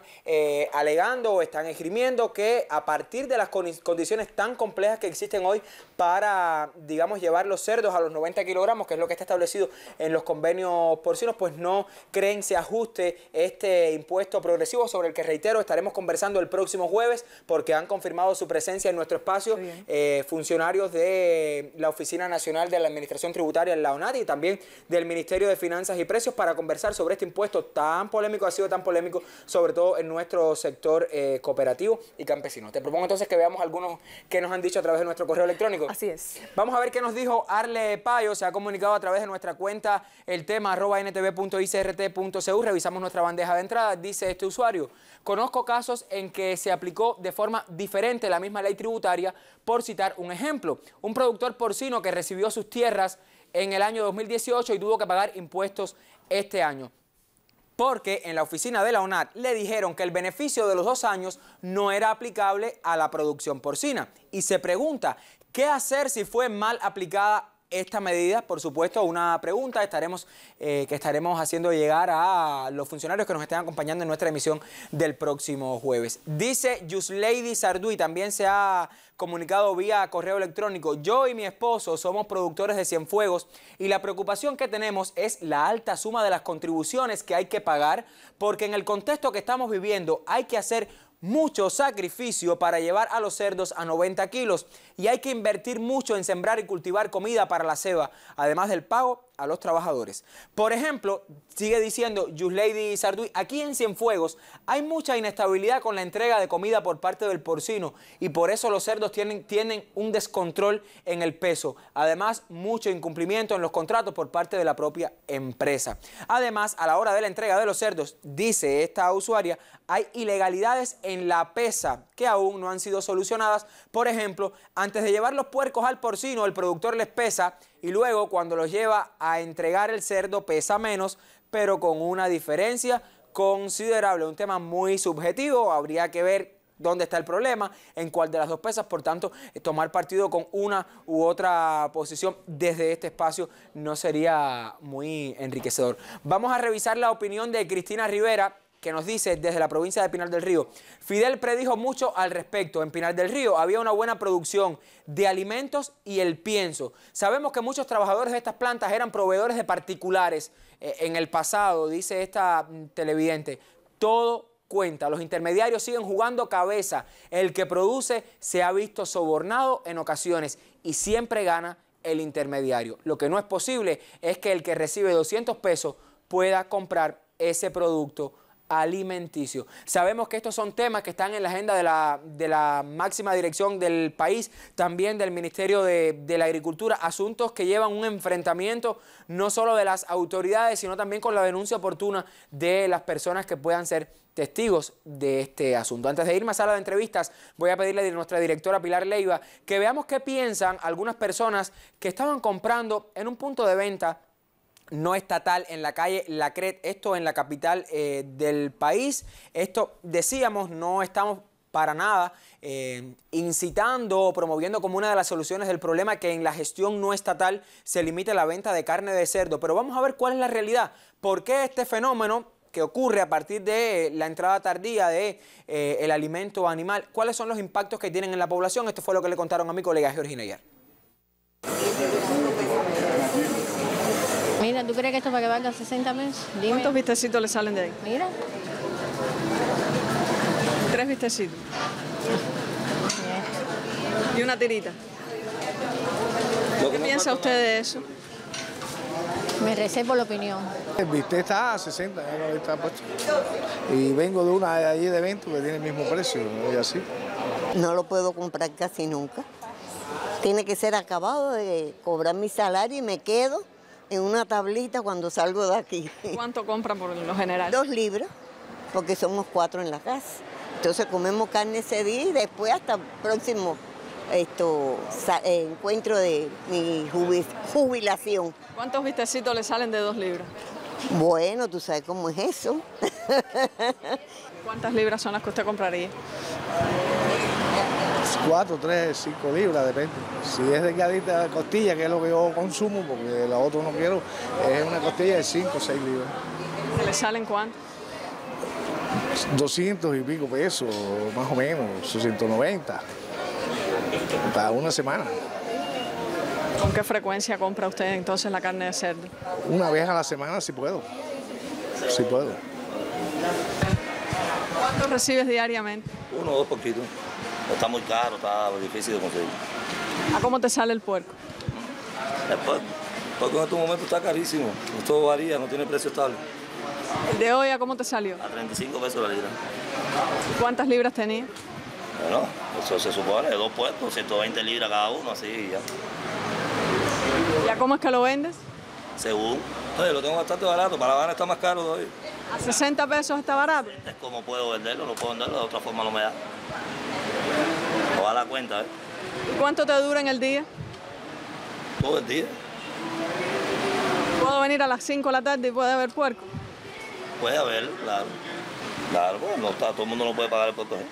Speaker 2: alegando o están esgrimiendo que a partir de las condiciones tan complejas que existen hoy para, digamos, llevar los cerdos a los 90 kilogramos, que es lo que está establecido en los convenios porcinos pues no creen se ajuste este impuesto progresivo sobre el que reitero estaremos conversando el próximo jueves porque han confirmado su presencia en nuestro espacio eh, funcionarios de la Oficina Nacional de la Administración Tributaria en la ONAT y también del Ministerio de Finanzas y Precios para conversar sobre este impuesto tan polémico, ha sido tan polémico sobre todo en nuestro sector eh, cooperativo y campesino. Te propongo entonces que veamos algunos que nos han dicho a través de nuestro correo electrónico. Así es. Vamos a ver qué nos dijo Arle Payo, se ha comunicado a través de nuestra cuenta el tema arroba ntv.icrt.cu, revisamos nuestra bandeja de entrada, dice este usuario, conozco casos en que se aplicó de forma diferente la misma ley tributaria, por citar un ejemplo, un productor porcino que recibió sus tierras en el año 2018 y tuvo que pagar impuestos este año porque en la oficina de la ONAT le dijeron que el beneficio de los dos años no era aplicable a la producción porcina. Y se pregunta, ¿qué hacer si fue mal aplicada esta medida, por supuesto, una pregunta estaremos, eh, que estaremos haciendo llegar a los funcionarios que nos estén acompañando en nuestra emisión del próximo jueves. Dice Lady Sarduy, también se ha comunicado vía correo electrónico. Yo y mi esposo somos productores de Cienfuegos y la preocupación que tenemos es la alta suma de las contribuciones que hay que pagar porque en el contexto que estamos viviendo hay que hacer mucho sacrificio para llevar a los cerdos a 90 kilos y hay que invertir mucho en sembrar y cultivar comida para la ceba, además del pago a los trabajadores. Por ejemplo, sigue diciendo Lady Sarduy, aquí en Cienfuegos hay mucha inestabilidad con la entrega de comida por parte del porcino y por eso los cerdos tienen, tienen un descontrol en el peso. Además, mucho incumplimiento en los contratos por parte de la propia empresa. Además, a la hora de la entrega de los cerdos, dice esta usuaria, hay ilegalidades en la pesa que aún no han sido solucionadas. Por ejemplo, antes de llevar los puercos al porcino, el productor les pesa y luego cuando los lleva a entregar el cerdo pesa menos, pero con una diferencia considerable. Un tema muy subjetivo, habría que ver dónde está el problema, en cuál de las dos pesas, por tanto, eh, tomar partido con una u otra posición desde este espacio no sería muy enriquecedor. Vamos a revisar la opinión de Cristina Rivera, que nos dice desde la provincia de Pinar del Río. Fidel predijo mucho al respecto. En Pinar del Río había una buena producción de alimentos y el pienso. Sabemos que muchos trabajadores de estas plantas eran proveedores de particulares eh, en el pasado, dice esta mm, televidente. Todo cuenta. Los intermediarios siguen jugando cabeza. El que produce se ha visto sobornado en ocasiones y siempre gana el intermediario. Lo que no es posible es que el que recibe 200 pesos pueda comprar ese producto alimenticio. Sabemos que estos son temas que están en la agenda de la, máxima dirección del país, también del Ministerio de, de, la Agricultura, asuntos que llevan un enfrentamiento no solo de las autoridades, sino también con la denuncia oportuna de las personas que puedan ser testigos de este asunto. Antes de irme a sala de entrevistas, voy a pedirle a nuestra directora Pilar Leiva que veamos qué piensan algunas personas que estaban comprando en un punto de venta no estatal en la calle La Cret, esto en la capital eh, del país. Esto, decíamos, no estamos para nada eh, incitando o promoviendo como una de las soluciones del problema que en la gestión no estatal se limite la venta de carne de cerdo. Pero vamos a ver cuál es la realidad. ¿Por qué este fenómeno que ocurre a partir de la entrada tardía de eh, el alimento animal, cuáles son los impactos que tienen en la población? Esto fue lo que le contaron a mi colega Jorge ayer.
Speaker 4: ¿tú crees que esto para que valga 60 meses ¿Cuántos vistecitos le salen de ahí? Mira. Tres vistecitos. Y una tirita. ¿Qué piensa usted de eso? Me por la
Speaker 2: opinión.
Speaker 5: El viste está a 60, Y vengo de una de allí de 20 que tiene el mismo precio, así. No lo puedo comprar casi nunca.
Speaker 1: Tiene que ser acabado de cobrar mi salario y me quedo en una tablita cuando salgo de aquí.
Speaker 4: ¿Cuánto compran por lo general? Dos
Speaker 1: libras, porque somos cuatro en la casa. Entonces comemos carne ese día y después hasta el próximo esto, eh, encuentro de mi jubilación.
Speaker 4: ¿Cuántos vistecitos le salen de dos libras? Bueno, tú sabes cómo es eso. ¿Cuántas libras son las que usted compraría?
Speaker 5: 4, 3, 5 libras, depende. Si es de delgadita costilla, que es lo que yo consumo, porque la otra no quiero, es una costilla de cinco, o 6 libras.
Speaker 4: le salen cuánto?
Speaker 5: Doscientos y pico pesos, más o menos, 690, para una semana.
Speaker 4: ¿Con qué frecuencia compra usted entonces la carne de cerdo?
Speaker 5: Una vez a la semana, si puedo, si puedo.
Speaker 4: ¿Cuánto recibes diariamente?
Speaker 6: Uno o dos poquitos. Está muy caro, está difícil de conseguir.
Speaker 4: ¿A cómo te sale el puerco?
Speaker 6: El puerco, en estos momentos está carísimo. Esto varía, no tiene precio estable.
Speaker 4: ¿El de hoy a cómo te salió?
Speaker 6: A 35 pesos la libra.
Speaker 4: ¿Cuántas libras tenía?
Speaker 6: Bueno, eso se supone, de dos puestos, 120 libras cada uno, así
Speaker 4: y a cómo es que lo vendes?
Speaker 6: Según. Oye, lo tengo bastante barato, para La está más caro de hoy.
Speaker 4: ¿A 60 pesos está barato?
Speaker 6: Es como puedo venderlo, no puedo venderlo, de otra forma no me da a la cuenta. ¿eh?
Speaker 4: ¿Cuánto te dura en el día? Todo el día. ¿Puedo venir a las 5 de
Speaker 2: la tarde y puede haber puerco?
Speaker 6: Puede haber, claro. Claro, bueno, no está, todo el mundo no
Speaker 7: puede pagar el puerco. ¿eh?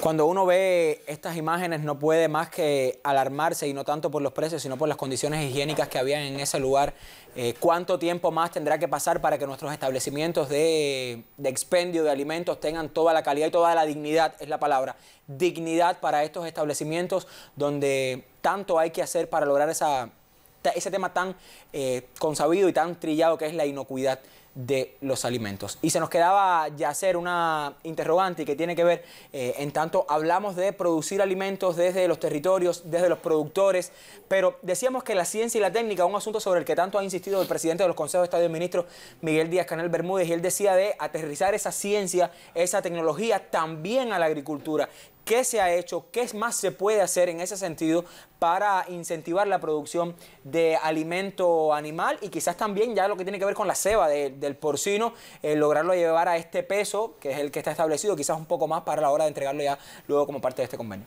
Speaker 2: Cuando uno ve estas imágenes no puede más que alarmarse y no tanto por los precios, sino por las condiciones higiénicas que habían en ese lugar. Eh, ¿Cuánto tiempo más tendrá que pasar para que nuestros establecimientos de, expendio de alimentos tengan toda la calidad y toda la dignidad, es la palabra, dignidad para estos establecimientos donde tanto hay que hacer para lograr ese tema tan eh, consabido y tan trillado que es la inocuidad de los alimentos. Y se nos quedaba ya hacer una interrogante que tiene que ver, eh, en tanto hablamos de producir alimentos desde los territorios, desde los productores, pero decíamos que la ciencia y la técnica, un asunto sobre el que tanto ha insistido el presidente de los consejos de Estado y Ministros, Miguel Díaz Canel Bermúdez, y él decía de aterrizar esa ciencia, esa tecnología también a la agricultura qué se ha hecho, qué más se puede hacer en ese sentido para incentivar la producción de alimento animal y quizás también ya lo que tiene que ver con la ceba del porcino, eh, lograrlo llevar a este peso, que es el que está establecido, quizás un poco más para la hora de entregarlo ya luego como parte de este convenio.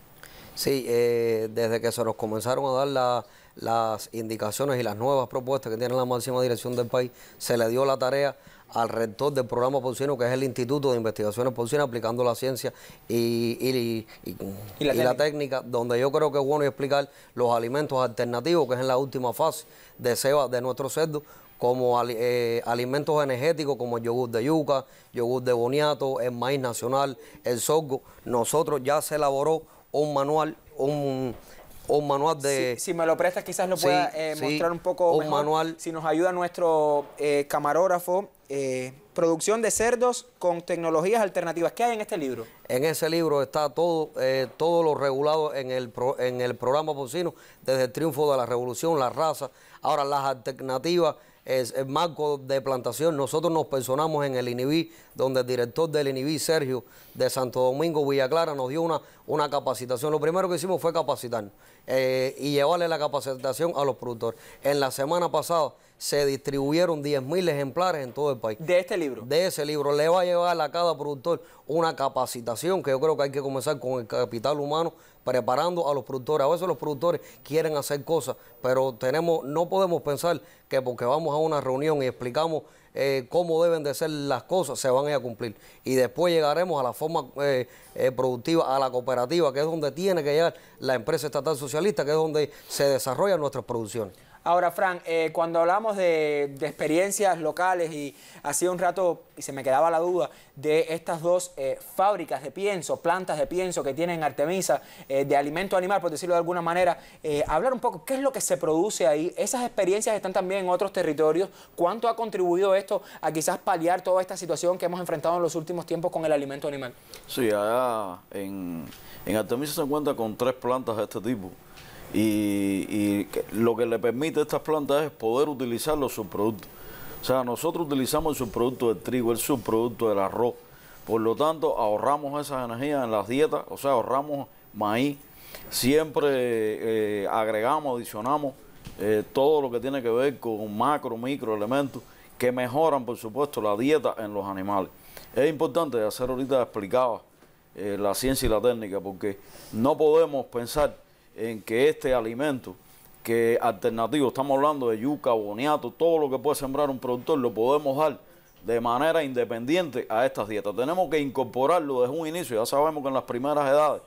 Speaker 7: Sí, eh, desde que se nos comenzaron a dar las indicaciones y las nuevas propuestas que tiene la máxima dirección del país, se le dio la tarea al rector del programa Porcino que es el Instituto de Investigaciones Porcinas aplicando la ciencia y, la, técnica? donde yo creo que es bueno explicar los alimentos alternativos, que es en la última fase de ceba de nuestro cerdo, como eh, alimentos energéticos como el yogur de yuca, yogur de boniato, el maíz nacional, el sorgo. Nosotros ya se elaboró un manual, un manual de... Si, me lo prestas, quizás lo pueda eh, mostrar un poco un
Speaker 2: manual. Si nos ayuda nuestro eh, camarógrafo eh, producción de cerdos con tecnologías alternativas. ¿Qué hay en este libro?
Speaker 7: En ese libro está todo, eh, todo lo regulado en el, en el programa porcino, desde el triunfo de la revolución, la raza, ahora las alternativas, el marco de plantación. Nosotros nos personamos en el INIBI, donde el director del INIBI, Sergio, de Santo Domingo, Villa Clara, nos dio una, una capacitación. Lo primero que hicimos fue capacitar eh, y llevarle la capacitación a los productores. En la semana pasada se distribuyeron 10.000 ejemplares en todo el país. ¿De este libro? De ese libro. Le va a llevar a cada productor una capacitación, que yo creo que hay que comenzar con el capital humano, preparando a los productores. A veces los productores quieren hacer cosas, pero tenemos, no podemos pensar que porque vamos a una reunión y explicamos eh, cómo deben de ser las cosas, se van a cumplir. Y después llegaremos a la forma eh, eh, productiva, a la cooperativa, que es donde tiene que llegar la empresa estatal socialista, que es donde se desarrollan nuestras producciones.
Speaker 2: Ahora, Fran, eh, cuando hablamos de, experiencias locales y hacía un rato, y se me quedaba la duda, de estas dos eh, fábricas de pienso, plantas de pienso que tienen Artemisa, eh, de alimento animal, por decirlo de alguna manera, hablar un poco qué es lo que se produce ahí, esas experiencias están también en otros territorios, cuánto ha contribuido esto a quizás paliar toda esta situación que hemos enfrentado en los últimos tiempos con el alimento animal.
Speaker 8: Sí, en, en Artemisa se encuentra con tres plantas de este tipo y, lo que le permite a estas plantas es poder utilizar los subproductos. O sea, nosotros utilizamos el subproducto del trigo, el subproducto del arroz. Por lo tanto, ahorramos esas energías en las dietas, o sea, ahorramos maíz. Siempre eh, agregamos, adicionamos eh, todo lo que tiene que ver con macro, micro elementos que mejoran, por supuesto, la dieta en los animales. Es importante hacer ahorita explicaba eh, la ciencia y la técnica, porque no podemos pensar en que este alimento que alternativo, estamos hablando de yuca, boniato, todo lo que puede sembrar un productor, lo podemos dar de manera independiente a estas dietas. Tenemos que incorporarlo desde un inicio, ya sabemos que en las primeras edades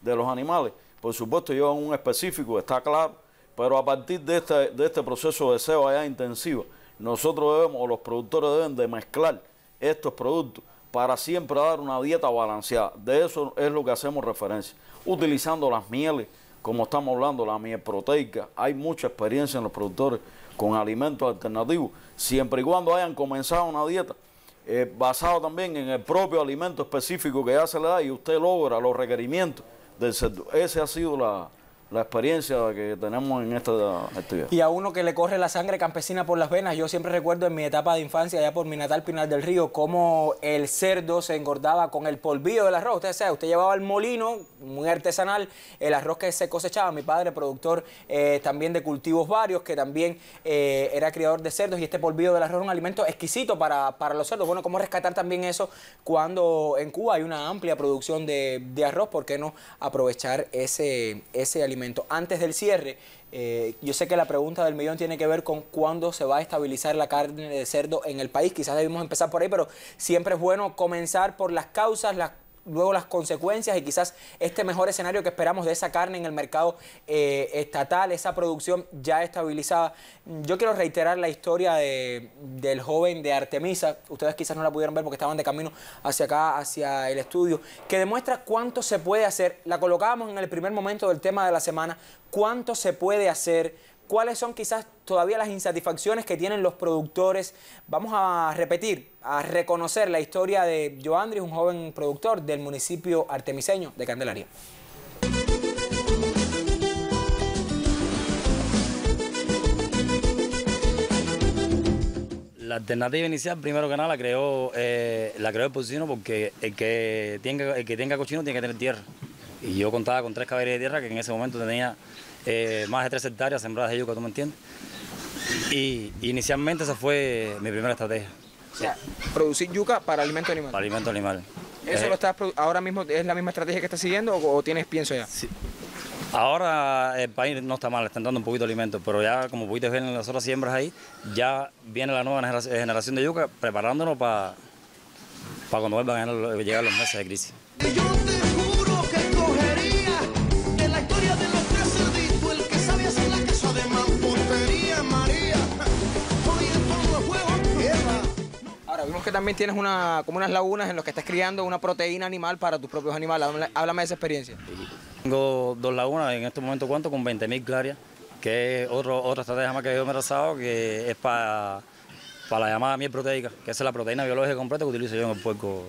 Speaker 8: de los animales, por supuesto llevan un específico, está claro, pero a partir de este, de este proceso de ceba ya intensiva, nosotros debemos, o los productores deben de mezclar estos productos para siempre dar una dieta balanceada. De eso es lo que hacemos referencia, utilizando las mieles, como estamos hablando, la miel proteica. Hay mucha experiencia en los productores con alimentos alternativos, siempre y cuando hayan comenzado una dieta eh, basada también en el propio alimento específico que ya se le da y usted logra los requerimientos del ha sido la, la experiencia que tenemos en estos estudios. Y a uno que le corre la sangre
Speaker 2: campesina por las venas, yo siempre recuerdo en mi etapa de infancia, allá por mi natal Pinal del Río, cómo el cerdo se engordaba con el polvillo del arroz. Usted sabe, usted llevaba el molino, muy artesanal, el arroz que se cosechaba. Mi padre, productor eh, también de cultivos varios, que también eh, era criador de cerdos, y este polvillo del arroz es un alimento exquisito para, los cerdos. Bueno, ¿cómo rescatar también eso cuando en Cuba hay una amplia producción de, arroz? ¿Por qué no aprovechar ese, ese alimento? Antes del cierre, eh, yo sé que la pregunta del millón tiene que ver con cuándo se va a estabilizar la carne de cerdo en el país. Quizás debimos empezar por ahí, pero siempre es bueno comenzar por las causas, las luego las consecuencias y quizás este mejor escenario que esperamos de esa carne en el mercado eh, estatal, esa producción ya estabilizada. Yo quiero reiterar la historia del joven de Artemisa, ustedes quizás no la pudieron ver porque estaban de camino hacia acá, hacia el estudio, que demuestra cuánto se puede hacer. La colocábamos en el primer momento del tema de la semana, cuánto se puede hacer cuáles son quizás todavía las insatisfacciones que tienen los productores. Vamos a repetir, a reconocer la historia de Joandri, un joven productor del municipio artemiseño de Candelaria.
Speaker 6: La alternativa inicial, primero que nada, la creó, eh, la creó el porque el que, tenga, el que tenga cochino tiene que tener tierra. Y yo contaba con tres caballerías de tierra que en ese momento tenía eh, más de tres hectáreas sembradas de yuca, ¿tú me entiendes? Y inicialmente esa fue mi primera estrategia.
Speaker 2: O sea, producir yuca para alimento animal.
Speaker 6: Para alimento animal. ¿Eso eh, lo
Speaker 2: estás ahora mismo es la misma estrategia que estás siguiendo o, tienes pienso ya? Sí.
Speaker 6: Ahora el país no está mal, están dando un poquito de alimento, pero ya como pudiste ver en las otras siembras ahí, ya viene la nueva generación de yuca preparándonos para, para cuando vuelvan a llegar los meses de crisis.
Speaker 2: que también tienes una, como unas lagunas en las que estás criando una proteína animal para tus propios animales. Háblame, de esa experiencia.
Speaker 6: Tengo dos lagunas, en este momento cuánto, con 20.000 clarias, que es otro, otra estrategia más que yo me he trazado, que es para, para la llamada miel proteica, que es la proteína biológica completa que utilizo yo en el puerco.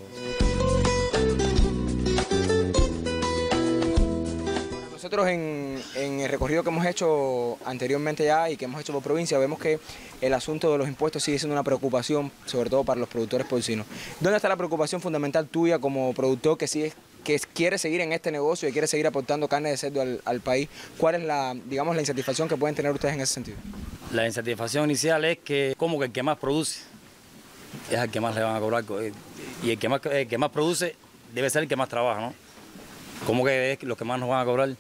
Speaker 2: Nosotros en, el recorrido que hemos hecho anteriormente ya y que hemos hecho por provincia, vemos que el asunto de los impuestos sigue siendo una preocupación, sobre todo para los productores porcinos. ¿Dónde está la preocupación fundamental tuya como productor que que quiere seguir en este negocio y quiere seguir aportando carne de cerdo al, país, ¿cuál es la, digamos, la insatisfacción que pueden tener ustedes en ese sentido?
Speaker 6: La insatisfacción inicial es que como que el que más produce es el que más le van a cobrar y el que más, más produce debe ser el que más trabaja, ¿no? Como que es los que más nos van a cobrar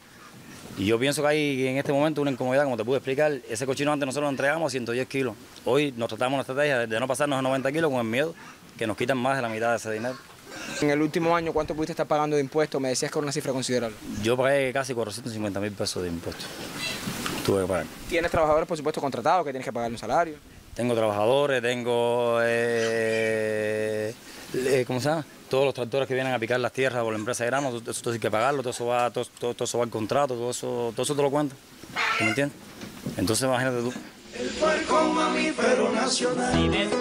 Speaker 6: y yo pienso que hay en este momento una incomodidad, como te pude explicar, ese cochino antes nosotros lo entregamos a 110 kilos. Hoy nos tratamos la estrategia de no pasarnos a 90 kilos con el miedo que nos quitan más de la mitad de ese dinero.
Speaker 2: En el último año, ¿cuánto pudiste estar pagando de impuestos? Me decías que era una cifra considerable. Yo pagué casi 450 mil pesos de impuestos. Tuve que pagar. ¿Tienes trabajadores, por supuesto, contratados que tienes que pagar un
Speaker 6: salario? Tengo trabajadores, tengo... Eh, eh, ¿Cómo se llama? todos los tractores que vienen a picar las tierras por la empresa de grano, eso, eso hay que pagarlo, todo eso va, todo, todo, eso va al contrato, todo eso, todo eso te lo cuento. ¿Me entiendes? Entonces imagínate tú. El mamífero nacional.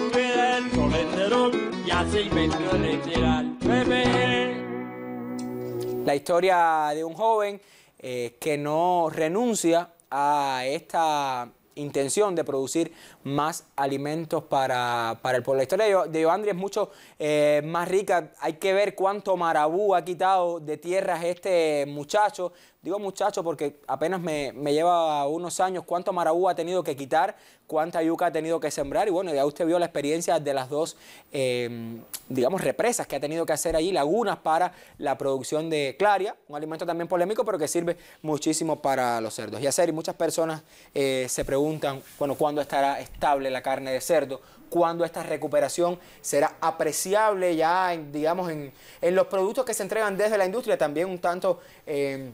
Speaker 2: La historia de un joven eh, que no renuncia a esta intención de producir más alimentos para, para el pueblo. La historia de Yoandri es mucho eh, más rica. Hay que ver cuánto marabú ha quitado de tierras este muchacho, Digo muchacho porque apenas me, lleva unos años cuánto marabú ha tenido que quitar, cuánta yuca ha tenido que sembrar. Y bueno, ya usted vio la experiencia de las dos, em, digamos, represas que ha tenido que hacer allí, lagunas para la producción de claria, un alimento también polémico, pero que sirve muchísimo para los cerdos. Y hacer, y muchas personas eh, se preguntan, bueno, ¿cuándo estará estable la carne de cerdo? cuándo esta recuperación será apreciable ya, digamos, en, los productos que se entregan desde la industria, también un tanto... Em,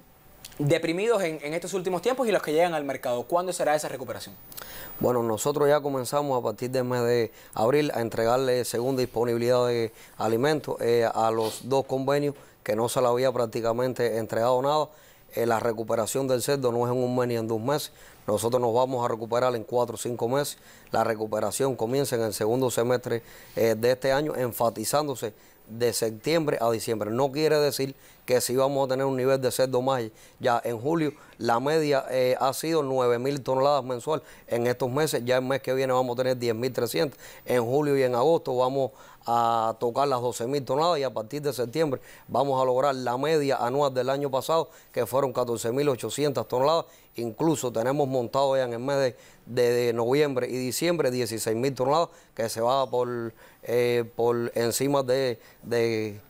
Speaker 2: deprimidos en, estos últimos tiempos y los que llegan al mercado. ¿Cuándo será esa recuperación?
Speaker 7: Bueno, nosotros ya comenzamos a partir del mes de abril a entregarle segunda disponibilidad de alimentos eh, a los dos convenios que no se le había prácticamente entregado nada. Eh, la recuperación del cerdo no es en un mes ni en dos meses. Nosotros nos vamos a recuperar en cuatro o cinco meses. La recuperación comienza en el segundo semestre eh, de este año, enfatizándose de septiembre a diciembre. No quiere decir que si vamos a tener un nivel de cerdo más ya en julio, la media eh, ha sido 9000 toneladas mensual en estos meses. Ya el mes que viene vamos a tener 10.300. En julio y en agosto vamos a tocar las 12000 toneladas y a partir de septiembre vamos a lograr la media anual del año pasado, que fueron 14.800 toneladas Incluso tenemos montado ya en el mes de, noviembre y diciembre 16 mil toneladas que se va por, eh, por encima de,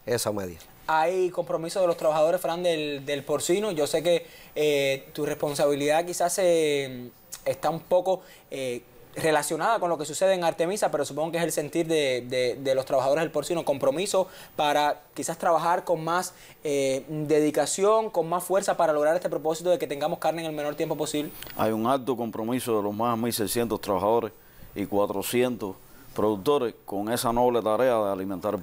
Speaker 7: esa media
Speaker 2: hay compromiso de los trabajadores, Fran, del, del porcino. Yo sé que eh, tu responsabilidad quizás eh, está un poco relacionada con lo que sucede en Artemisa, pero supongo que es el sentir de, los trabajadores del porcino, compromiso para quizás trabajar con más eh, dedicación, con más fuerza para lograr este propósito de que tengamos carne en el menor tiempo
Speaker 8: posible. Hay un alto compromiso de los más 1.600 trabajadores y 400 productores con esa noble tarea de alimentar el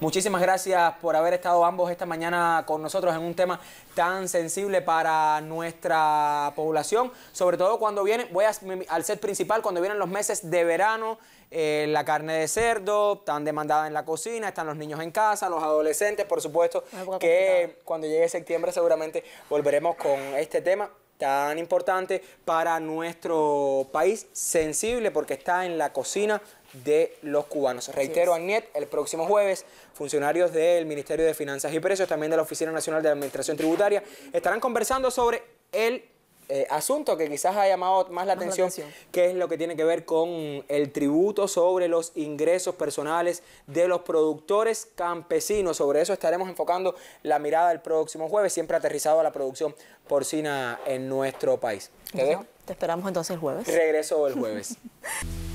Speaker 2: Muchísimas gracias por haber estado ambos esta mañana con nosotros en un tema tan sensible para nuestra población, sobre todo cuando viene, voy al set principal, cuando vienen los meses de verano, eh, la carne de cerdo tan demandada en la cocina, están los niños en casa, los adolescentes, por supuesto, que cuando llegue septiembre seguramente volveremos con este tema tan importante para nuestro país, sensible porque está en la cocina de los cubanos. Reitero, Agniet, el próximo jueves, funcionarios del Ministerio de Finanzas y Precios, también de la Oficina Nacional de Administración Tributaria, estarán conversando sobre el eh, asunto que quizás ha llamado más la, atención, que es lo que tiene que ver con el tributo sobre los ingresos personales de los productores campesinos. Sobre eso estaremos enfocando la mirada el próximo jueves, siempre aterrizado a la producción porcina en nuestro país.
Speaker 1: te esperamos entonces el jueves.
Speaker 2: Regreso el jueves.